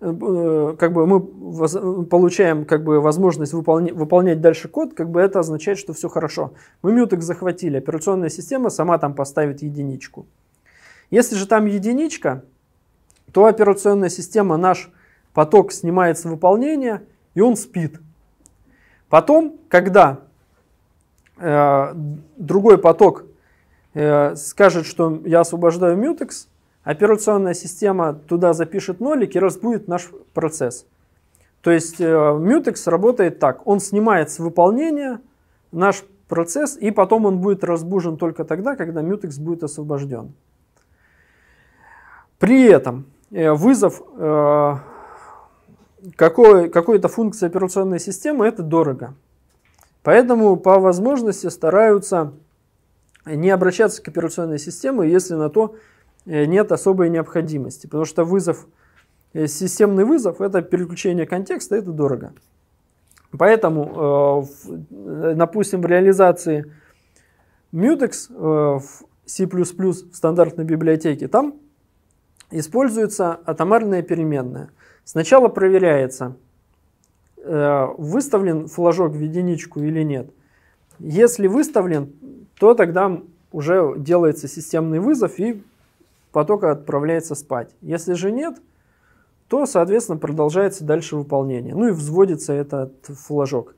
э, э, как бы мы получаем как бы возможность выполня, выполнять дальше код, как бы это означает, что все хорошо. Мы мютек захватили, операционная система сама там поставит единичку. Если же там единичка, то операционная система наш поток снимается с выполнения, и он спит. Потом, когда э, другой поток э, скажет, что я освобождаю мютекс, операционная система туда запишет нолик и разбудит наш процесс. То есть э, Mutex работает так, он снимает с выполнения наш процесс, и потом он будет разбужен только тогда, когда Mutex будет освобожден. При этом э, вызов э, какой, какой-то функции операционной системы, это дорого. Поэтому по возможности стараются не обращаться к операционной системе, если на то э, нет особой необходимости. Потому что вызов, э, системный вызов, это переключение контекста, это дорого. Поэтому, э, допустим, в реализации Mutex в C++ в стандартной библиотеке, там используется атомарная переменная – Сначала проверяется, э, выставлен флажок в единичку или нет. Если выставлен, то тогда уже делается системный вызов и поток отправляется спать. Если же нет, то, соответственно, продолжается дальше выполнение. Ну и взводится этот флажок.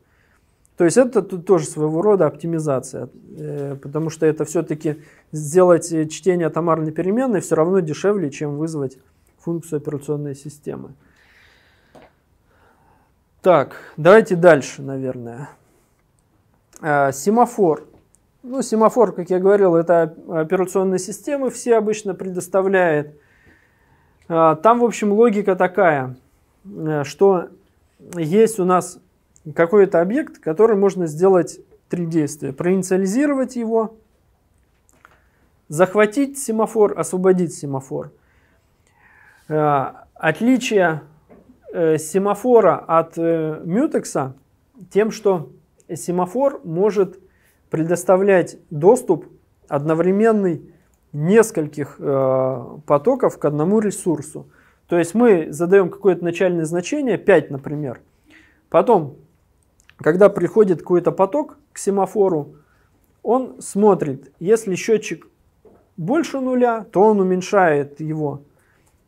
То есть это тоже своего рода оптимизация, э, потому что это все-таки сделать э, чтение томарной переменной все равно дешевле, чем вызвать функцию операционной системы. Так, давайте дальше, наверное. А, семафор. Ну, семафор, как я говорил, это операционные системы все обычно предоставляет. А, там, в общем, логика такая, э, что есть у нас какой-то объект, который можно сделать три действия. Проинициализировать его, захватить семафор, освободить семафор. А, отличие э, семафора от э, Mutex тем, что семафор может предоставлять доступ одновременный нескольких э, потоков к одному ресурсу. То есть мы задаем какое-то начальное значение, 5, например. Потом, когда приходит какой-то поток к семафору, он смотрит, если счетчик больше нуля, то он уменьшает его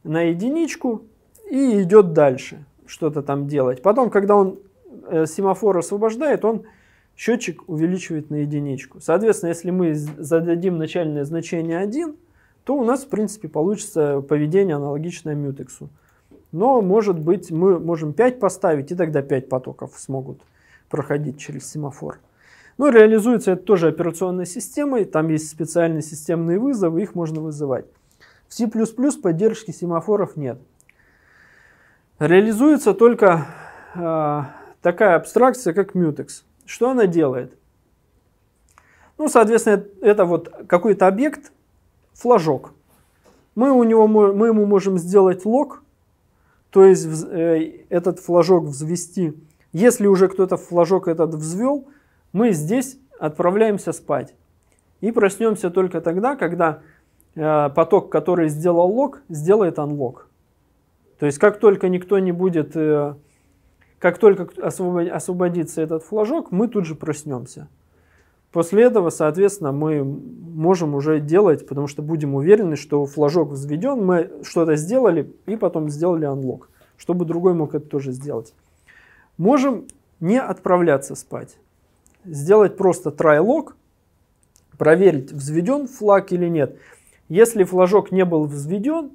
на единичку, и идет дальше что-то там делать. Потом, когда он э, семафор освобождает, он счетчик увеличивает на единичку. Соответственно, если мы зададим начальное значение 1, то у нас, в принципе, получится поведение аналогичное мютексу. Но, может быть, мы можем 5 поставить, и тогда 5 потоков смогут проходить через семафор. Но ну, реализуется это тоже операционной системой, там есть специальные системные вызовы, их можно вызывать. В C++ поддержки семафоров нет реализуется только э, такая абстракция, как mutex. Что она делает? Ну, соответственно, это вот какой-то объект, флажок. Мы, у него, мы ему можем сделать лог, то есть э, этот флажок взвести. Если уже кто-то флажок этот взвел, мы здесь отправляемся спать. И проснемся только тогда, когда э, поток, который сделал лог, сделает unlock. То есть как только никто не будет, э, как только освободится этот флажок, мы тут же проснемся. После этого, соответственно, мы можем уже делать, потому что будем уверены, что флажок взведен, мы что-то сделали и потом сделали анлок, чтобы другой мог это тоже сделать. Можем не отправляться спать, сделать просто трайлог, проверить, взведен флаг или нет. Если флажок не был взведен,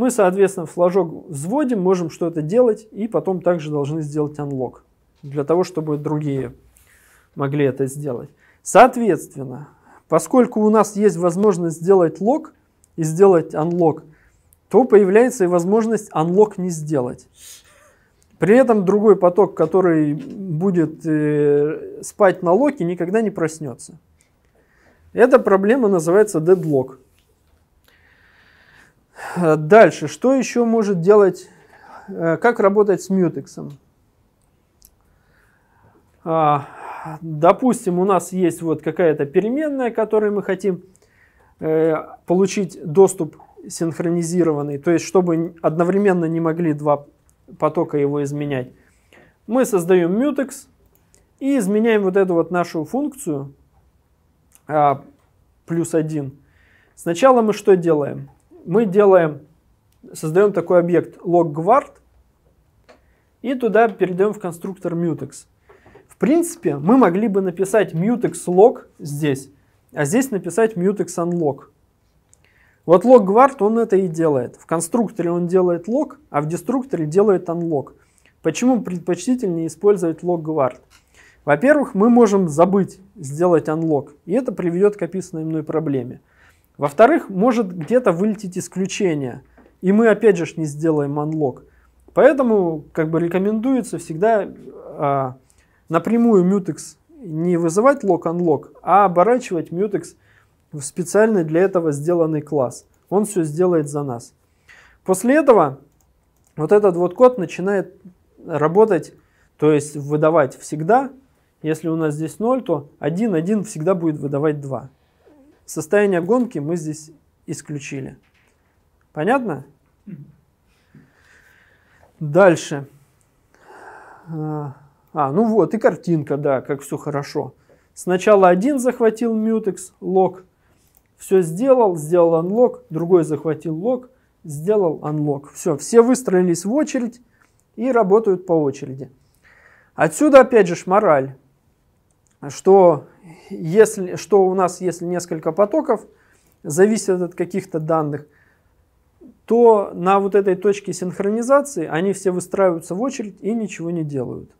мы, соответственно, флажок взводим, можем что-то делать, и потом также должны сделать unlock, для того, чтобы другие могли это сделать. Соответственно, поскольку у нас есть возможность сделать лог и сделать unlock, то появляется и возможность unlock не сделать. При этом другой поток, который будет э, спать на локе, никогда не проснется. Эта проблема называется deadlock. Э, дальше, что еще может делать, э, как работать с мьютексом? А, допустим, у нас есть вот какая-то переменная, которой мы хотим э, получить доступ синхронизированный, то есть чтобы одновременно не могли два потока его изменять. Мы создаем mutex и изменяем вот эту вот нашу функцию а, плюс один. Сначала мы что делаем? мы делаем, создаем такой объект log_guard и туда передаем в конструктор mutex. В принципе, мы могли бы написать mutex log здесь, а здесь написать mutex unlock. Вот log_guard он это и делает. В конструкторе он делает log, а в деструкторе делает unlock. Почему предпочтительнее использовать log_guard? Во-первых, мы можем забыть сделать unlock, и это приведет к описанной мной проблеме – во-вторых, может где-то вылететь исключение, и мы опять же не сделаем unlock. Поэтому как бы рекомендуется всегда э, напрямую mutex не вызывать lock-unlock, а оборачивать mutex в специальный для этого сделанный класс. Он все сделает за нас. После этого вот этот вот код начинает работать, то есть выдавать всегда. Если у нас здесь 0, то 1, 1 всегда будет выдавать 2. Состояние гонки мы здесь исключили. Понятно? Дальше. А, ну вот, и картинка, да, как все хорошо. Сначала один захватил mutex, лог, все сделал, сделал unlock, другой захватил лог, сделал unlock. Все, все выстроились в очередь и работают по очереди. Отсюда опять же мораль, что если, что у нас, если несколько потоков, зависят от каких-то данных, то на вот этой точке синхронизации они все выстраиваются в очередь и ничего не делают.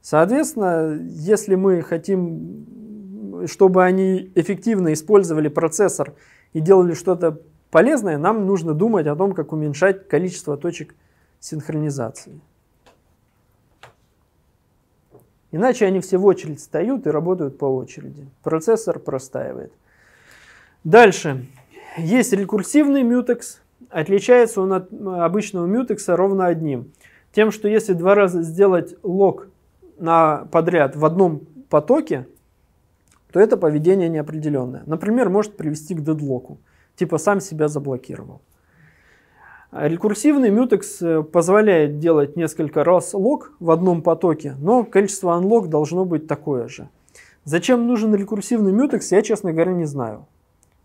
Соответственно, если мы хотим, чтобы они эффективно использовали процессор и делали что-то полезное, нам нужно думать о том, как уменьшать количество точек синхронизации. Иначе они все в очередь стоят и работают по очереди. Процессор простаивает. Дальше. Есть рекурсивный мютекс. Отличается он от обычного мютекса ровно одним. Тем, что если два раза сделать лог на подряд в одном потоке, то это поведение неопределенное. Например, может привести к дедлоку. Типа сам себя заблокировал. Рекурсивный мютекс э, позволяет делать несколько раз лог в одном потоке, но количество unlock должно быть такое же. Зачем нужен рекурсивный мютекс, я, честно говоря, не знаю.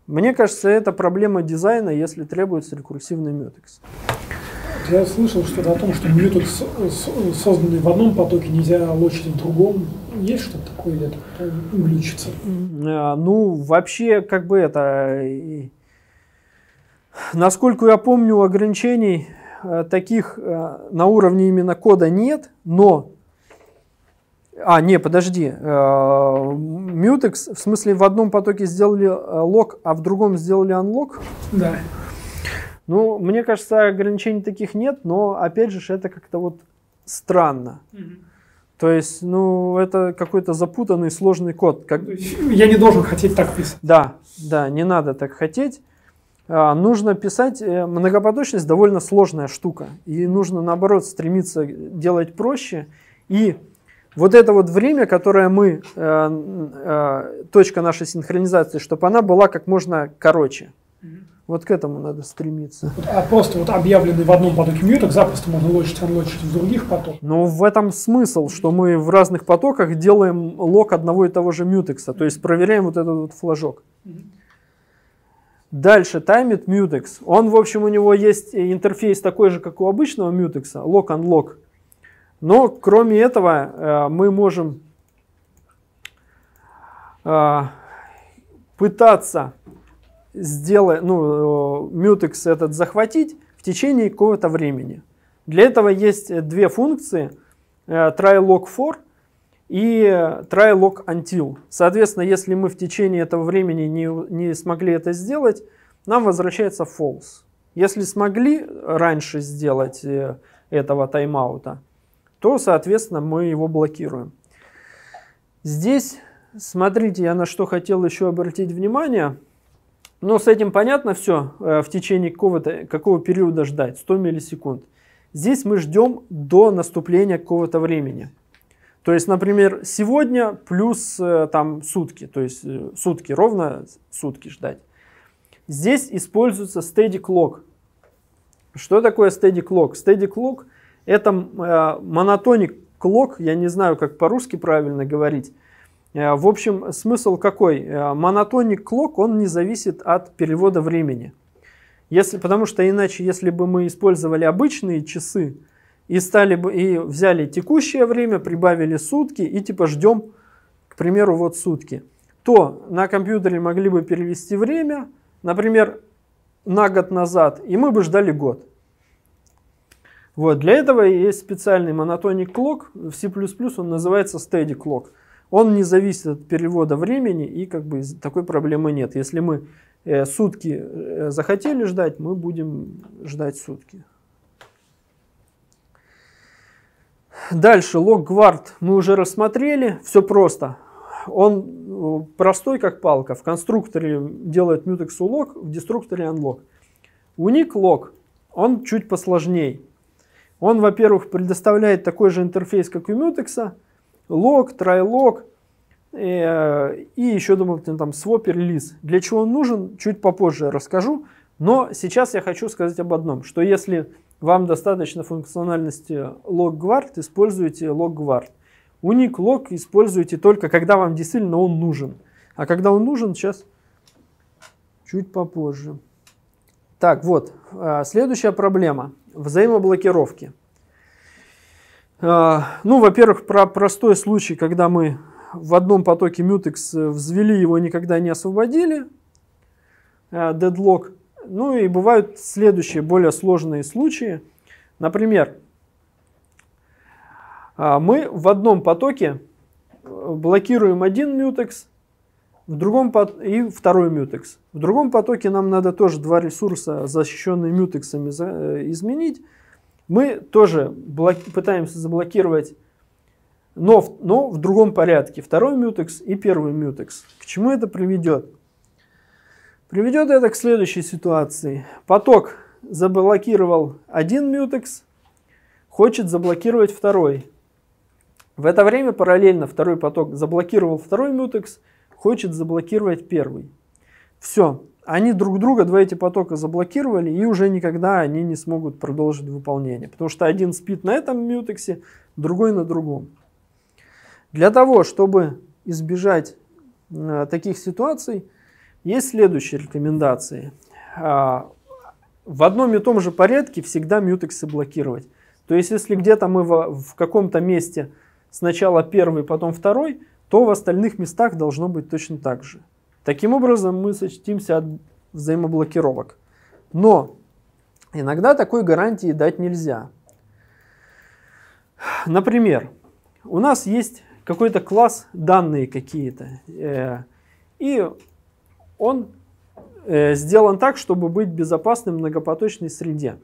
Мне кажется, это проблема дизайна, если требуется рекурсивный мютекс. Я слышал что-то о том, что мютекс, э, э, созданный в одном потоке, нельзя лочить в другом. Есть что-то такое или это глючится? Ну, вообще, как бы это Насколько я помню, ограничений э, таких э, на уровне именно кода нет, но... А, не, подожди. Э, Mutex, в смысле, в одном потоке сделали лог, а в другом сделали unlock? Да. Ну, мне кажется, ограничений таких нет, но, опять же, это как-то вот странно. То есть, ну, это какой-то запутанный, сложный код. Как... Я не должен хотеть так писать. Да, да, не надо так хотеть. А, нужно писать, э, многопоточность довольно сложная штука, и нужно наоборот стремиться делать проще, и вот это вот время, которое мы, э, э, точка нашей синхронизации, чтобы она была как можно короче. Вот к этому надо стремиться. А просто вот объявленный в одном потоке мьюток запросто можно лочить, анлочить в других потоках. Ну, в этом смысл, что мы в разных потоках делаем лок одного и того же мьютекса, то есть проверяем вот этот вот флажок. Mm-hmm. Дальше таймит Mutex. Он, в общем, у него есть интерфейс такой же, как у обычного Mutex, lock-unlock. Но кроме этого э, мы можем э, пытаться сделать, ну, э, Mutex этот захватить в течение какого-то времени. Для этого есть две функции, try lock for и try э, lock until. Соответственно, если мы в течение этого времени не, не смогли это сделать, нам возвращается false. Если смогли раньше сделать э, этого тайм-аута, то, соответственно, мы его блокируем. Здесь, смотрите, я на что хотел еще обратить внимание. Но ну, с этим понятно все, э, в течение какого-то какого периода ждать, 100 миллисекунд. Здесь мы ждем до наступления какого-то времени. То есть, например, сегодня плюс э, там сутки, то есть э, сутки, ровно сутки ждать. Здесь используется steady clock. Что такое steady clock? Steady clock – это э, монотоник клок. я не знаю, как по-русски правильно говорить. В общем, смысл какой? Монотоник клок он не зависит от перевода времени. Если, потому что иначе, если бы мы использовали обычные часы, и, стали, и взяли текущее время, прибавили сутки и типа ждем, к примеру, вот сутки, то на компьютере могли бы перевести время, например, на год назад, и мы бы ждали год. Вот, для этого есть специальный монотоник клок в C++ он называется steady clock. Он не зависит от перевода времени и как бы такой проблемы нет. Если мы э, сутки э, захотели ждать, мы будем ждать сутки. Дальше, лог мы уже рассмотрели, все просто. Он э, простой, как палка. В конструкторе делает mutex лог, в деструкторе unlock. Unique лог, он чуть посложнее. Он, во-первых, предоставляет такой же интерфейс, как у mutex, лог, трайлог э, и еще, думаю, там swap release. Для чего он нужен, чуть попозже расскажу. Но сейчас я хочу сказать об одном, что если вам достаточно функциональности LogGuard, используйте LogGuard. Unique Log используйте только, когда вам действительно он нужен. А когда он нужен, сейчас чуть попозже. Так, вот, а, следующая проблема – взаимоблокировки. А, ну, во-первых, про простой случай, когда мы в одном потоке Mutex э, взвели его, никогда не освободили, deadlock. А, ну и бывают следующие более сложные случаи. Например, а, мы в одном потоке э, блокируем один мютекс в другом пот... и второй мютекс. В другом потоке нам надо тоже два ресурса, защищенные мютексами, э, изменить. Мы тоже блок... пытаемся заблокировать, но в... но в другом порядке. Второй мютекс и первый мютекс. К чему это приведет? Приведет это к следующей ситуации. Поток заблокировал один мютекс, хочет заблокировать второй. В это время параллельно второй поток заблокировал второй мютекс, хочет заблокировать первый. Все, они друг друга, два эти потока заблокировали, и уже никогда они не смогут продолжить выполнение, потому что один спит на этом мютексе, другой на другом. Для того, чтобы избежать э, таких ситуаций, есть следующие рекомендации. А, в одном и том же порядке всегда мьютексы блокировать. То есть, если где-то мы в каком-то месте сначала первый, потом второй, то в остальных местах должно быть точно так же. Таким образом, мы сочтимся от взаимоблокировок. Но иногда такой гарантии дать нельзя. Например, у нас есть какой-то класс, данные какие-то, э, и он э, сделан так, чтобы быть безопасным в многопоточной среде.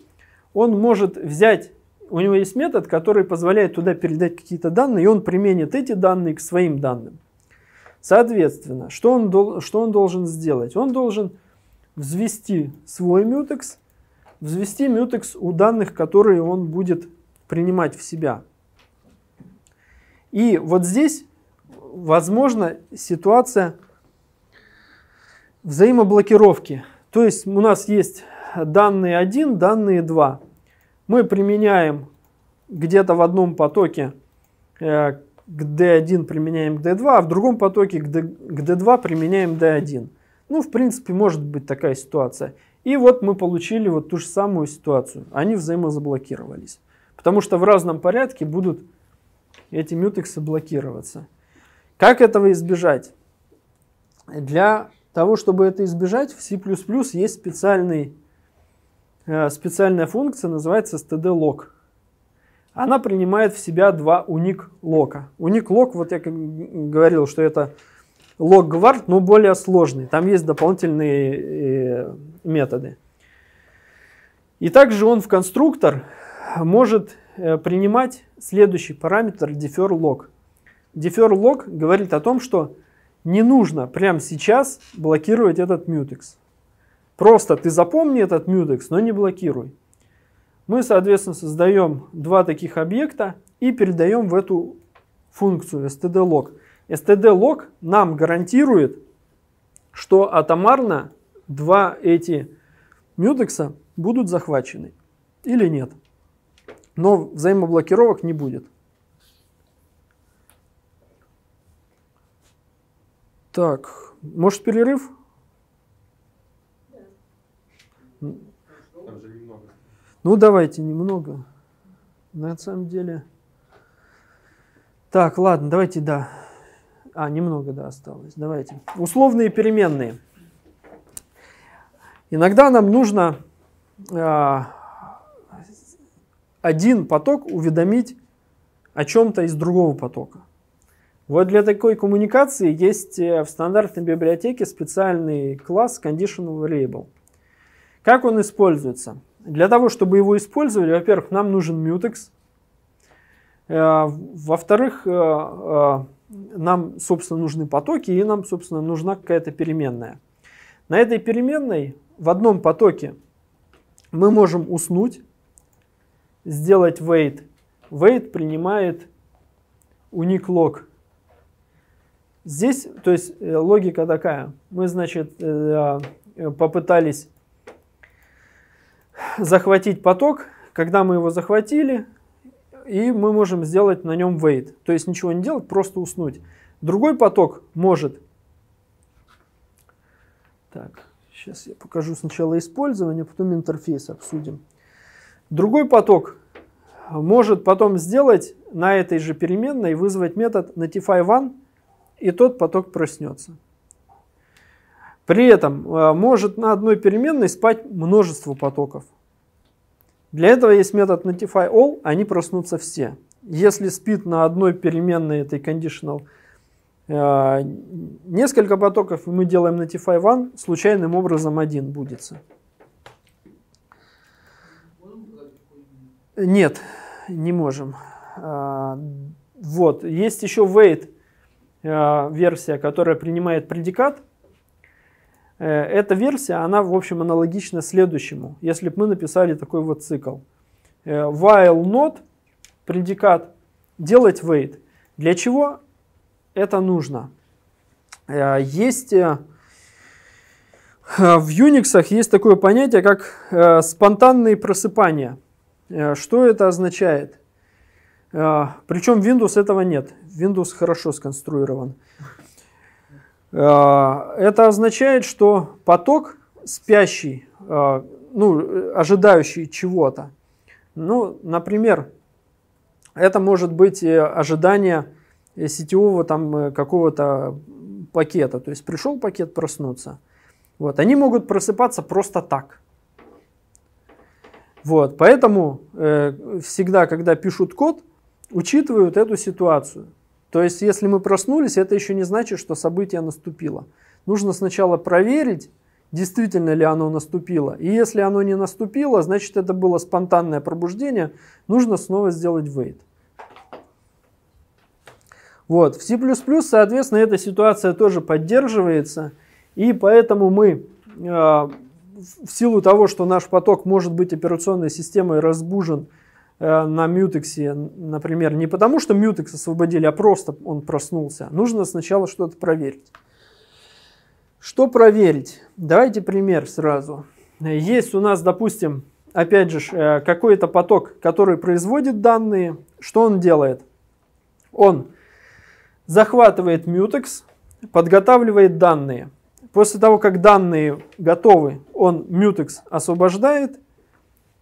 Он может взять, у него есть метод, который позволяет туда передать какие-то данные, и он применит эти данные к своим данным. Соответственно, что он, что он должен сделать? Он должен взвести свой мютекс, взвести мютекс у данных, которые он будет принимать в себя. И вот здесь, возможно, ситуация взаимоблокировки. То есть у нас есть данные 1, данные 2. Мы применяем где-то в одном потоке э, к D1 применяем D2, а в другом потоке к, D, к D2 применяем D1. Ну, в принципе, может быть такая ситуация. И вот мы получили вот ту же самую ситуацию. Они взаимозаблокировались. Потому что в разном порядке будут эти мютексы блокироваться. Как этого избежать? Для того, чтобы это избежать, в C++ есть специальный, э, специальная функция, называется std::lock. Она принимает в себя два уник лока. Уник лок, вот я говорил, что это лог гвард, но более сложный. Там есть дополнительные э, методы. И также он в конструктор может э, принимать следующий параметр defer_lock. defer_lock говорит о том, что не нужно прямо сейчас блокировать этот мьютекс. Просто ты запомни этот мьютекс, но не блокируй. Мы, соответственно, создаем два таких объекта и передаем в эту функцию std-log. нам гарантирует, что атомарно два эти мьютекса будут захвачены или нет. Но взаимоблокировок не будет. Так, может перерыв? Да. Ну, давайте немного. На самом деле... Так, ладно, давайте, да. А, немного, да, осталось. Давайте. Условные переменные. Иногда нам нужно э, один поток уведомить о чем-то из другого потока. Вот для такой коммуникации есть э, в стандартной библиотеке специальный класс Conditional Variable. Как он используется? Для того, чтобы его использовали, во-первых, нам нужен mutex. Э, во-вторых, э, нам, собственно, нужны потоки и нам, собственно, нужна какая-то переменная. На этой переменной в одном потоке мы можем уснуть, сделать wait. Wait принимает unique lock. Здесь, то есть, э, логика такая. Мы, значит, э, э, попытались захватить поток. Когда мы его захватили, и мы можем сделать на нем wait. То есть ничего не делать, просто уснуть. Другой поток может... Так, сейчас я покажу сначала использование, потом интерфейс обсудим. Другой поток может потом сделать на этой же переменной вызвать метод notify1, и тот поток проснется. При этом э, может на одной переменной спать множество потоков. Для этого есть метод notify all, они проснутся все. Если спит на одной переменной этой conditional э, несколько потоков, мы делаем notify one, случайным образом один будет. Нет, не можем. Э, вот, есть еще wait Э, версия, которая принимает предикат, э, эта версия, она, в общем, аналогична следующему. Если бы мы написали такой вот цикл. Э, while not, предикат, делать wait. Для чего это нужно? Есть в Unix есть такое понятие, как спонтанные просыпания. Что это означает? Причем в Windows этого нет. Windows хорошо сконструирован. Э, это означает, что поток спящий, э, ну, ожидающий чего-то. Ну, например, это может быть э, ожидание сетевого там какого-то пакета. То есть пришел пакет проснуться. Вот. Они могут просыпаться просто так. Вот. Поэтому э, всегда, когда пишут код, учитывают эту ситуацию. То есть, если мы проснулись, это еще не значит, что событие наступило. Нужно сначала проверить, действительно ли оно наступило. И если оно не наступило, значит это было спонтанное пробуждение, нужно снова сделать wait. Вот. В C++, соответственно, эта ситуация тоже поддерживается, и поэтому мы э, в силу того, что наш поток может быть операционной системой разбужен Э, на мютексе, например, не потому что мютекс освободили, а просто он проснулся. Нужно сначала что-то проверить. Что проверить? Давайте пример сразу. Есть у нас, допустим, опять же, э, какой-то поток, который производит данные. Что он делает? Он захватывает мютекс, подготавливает данные. После того, как данные готовы, он мютекс освобождает –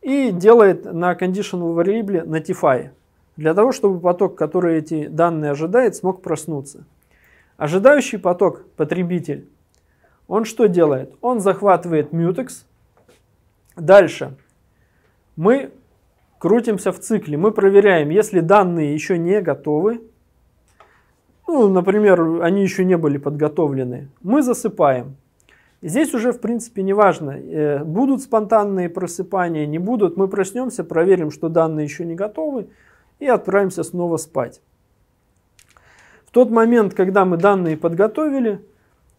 и делает на conditional variable notify, для того, чтобы поток, который эти данные ожидает, смог проснуться. Ожидающий поток, потребитель, он что делает? Он захватывает mutex. Дальше мы крутимся в цикле. Мы проверяем, если данные еще не готовы, ну, например, они еще не были подготовлены, мы засыпаем. Здесь уже, в принципе, не важно э, будут спонтанные просыпания, не будут. Мы проснемся, проверим, что данные еще не готовы и отправимся снова спать. В тот момент, когда мы данные подготовили,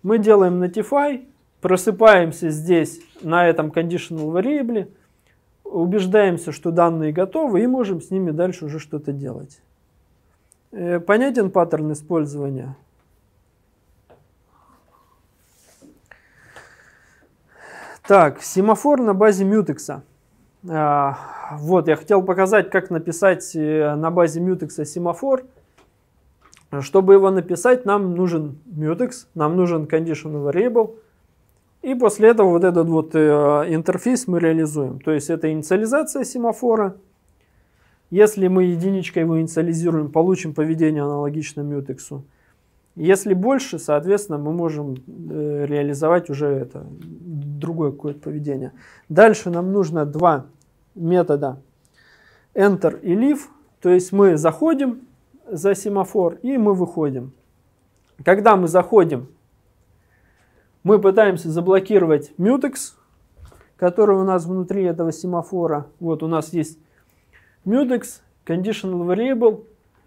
мы делаем notify, просыпаемся здесь на этом conditional variable, убеждаемся, что данные готовы и можем с ними дальше уже что-то делать. Э, понятен паттерн использования? Так, семафор на базе мютекса. А, вот, я хотел показать, как написать э, на базе мютекса семафор. Чтобы его написать, нам нужен mutex, нам нужен conditional variable. И после этого вот этот вот э, интерфейс мы реализуем. То есть это инициализация семафора. Если мы единичкой его инициализируем, получим поведение аналогично мютексу. Если больше, соответственно, мы можем э, реализовать уже это, другое какое-то поведение. Дальше нам нужно два метода enter и leave. То есть мы заходим за семафор и мы выходим. Когда мы заходим, мы пытаемся заблокировать mutex, который у нас внутри этого семафора. Вот у нас есть mutex, conditional variable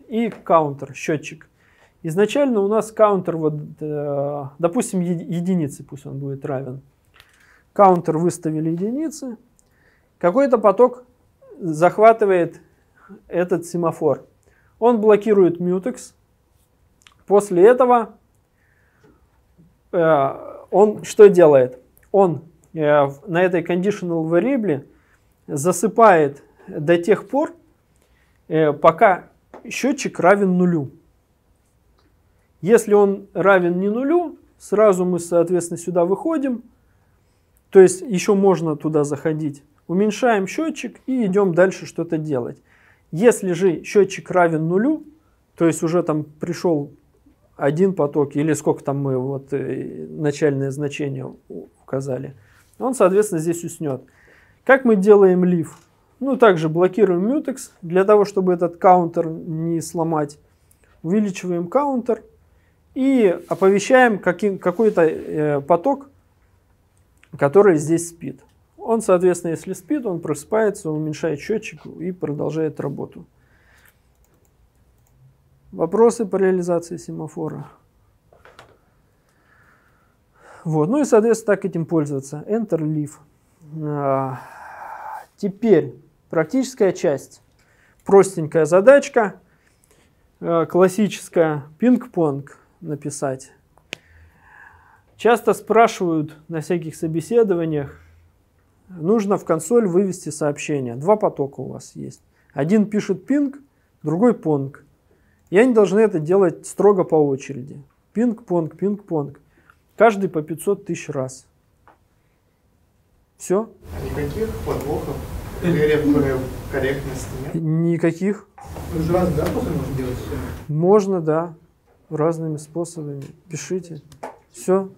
и counter, счетчик изначально у нас каунтер, вот, э, допустим, единицы, пусть он будет равен. Каунтер выставили единицы. Какой-то поток захватывает этот семафор. Он блокирует мьютекс. После этого э, он что делает? Он э, на этой conditional variable засыпает до тех пор, э, пока счетчик равен нулю. Если он равен не нулю, сразу мы, соответственно, сюда выходим. То есть еще можно туда заходить. Уменьшаем счетчик и идем дальше что-то делать. Если же счетчик равен нулю, то есть уже там пришел один поток или сколько там мы вот э, начальное значение указали, он, соответственно, здесь уснет. Как мы делаем лиф? Ну, также блокируем mutex для того, чтобы этот каунтер не сломать. Увеличиваем каунтер – и оповещаем какой-то э, поток, который здесь спит. Он, соответственно, если спит, он просыпается, уменьшает счетчик и продолжает работу. Вопросы по реализации семафора? Вот. Ну и, соответственно, так этим пользоваться. Enter, leave. А, теперь практическая часть. Простенькая задачка, э, классическая пинг-понг написать. Часто спрашивают на всяких собеседованиях, нужно в консоль вывести сообщение. Два потока у вас есть. Один пишет пинг, другой понг. И они должны это делать строго по очереди. Пинг-понг, пинг-понг. Каждый по 500 тысяч раз. Все. А никаких подвохов корректности нет? Никаких. Раз, да, можно делать? все. Можно, да разными способами. Пишите. Все.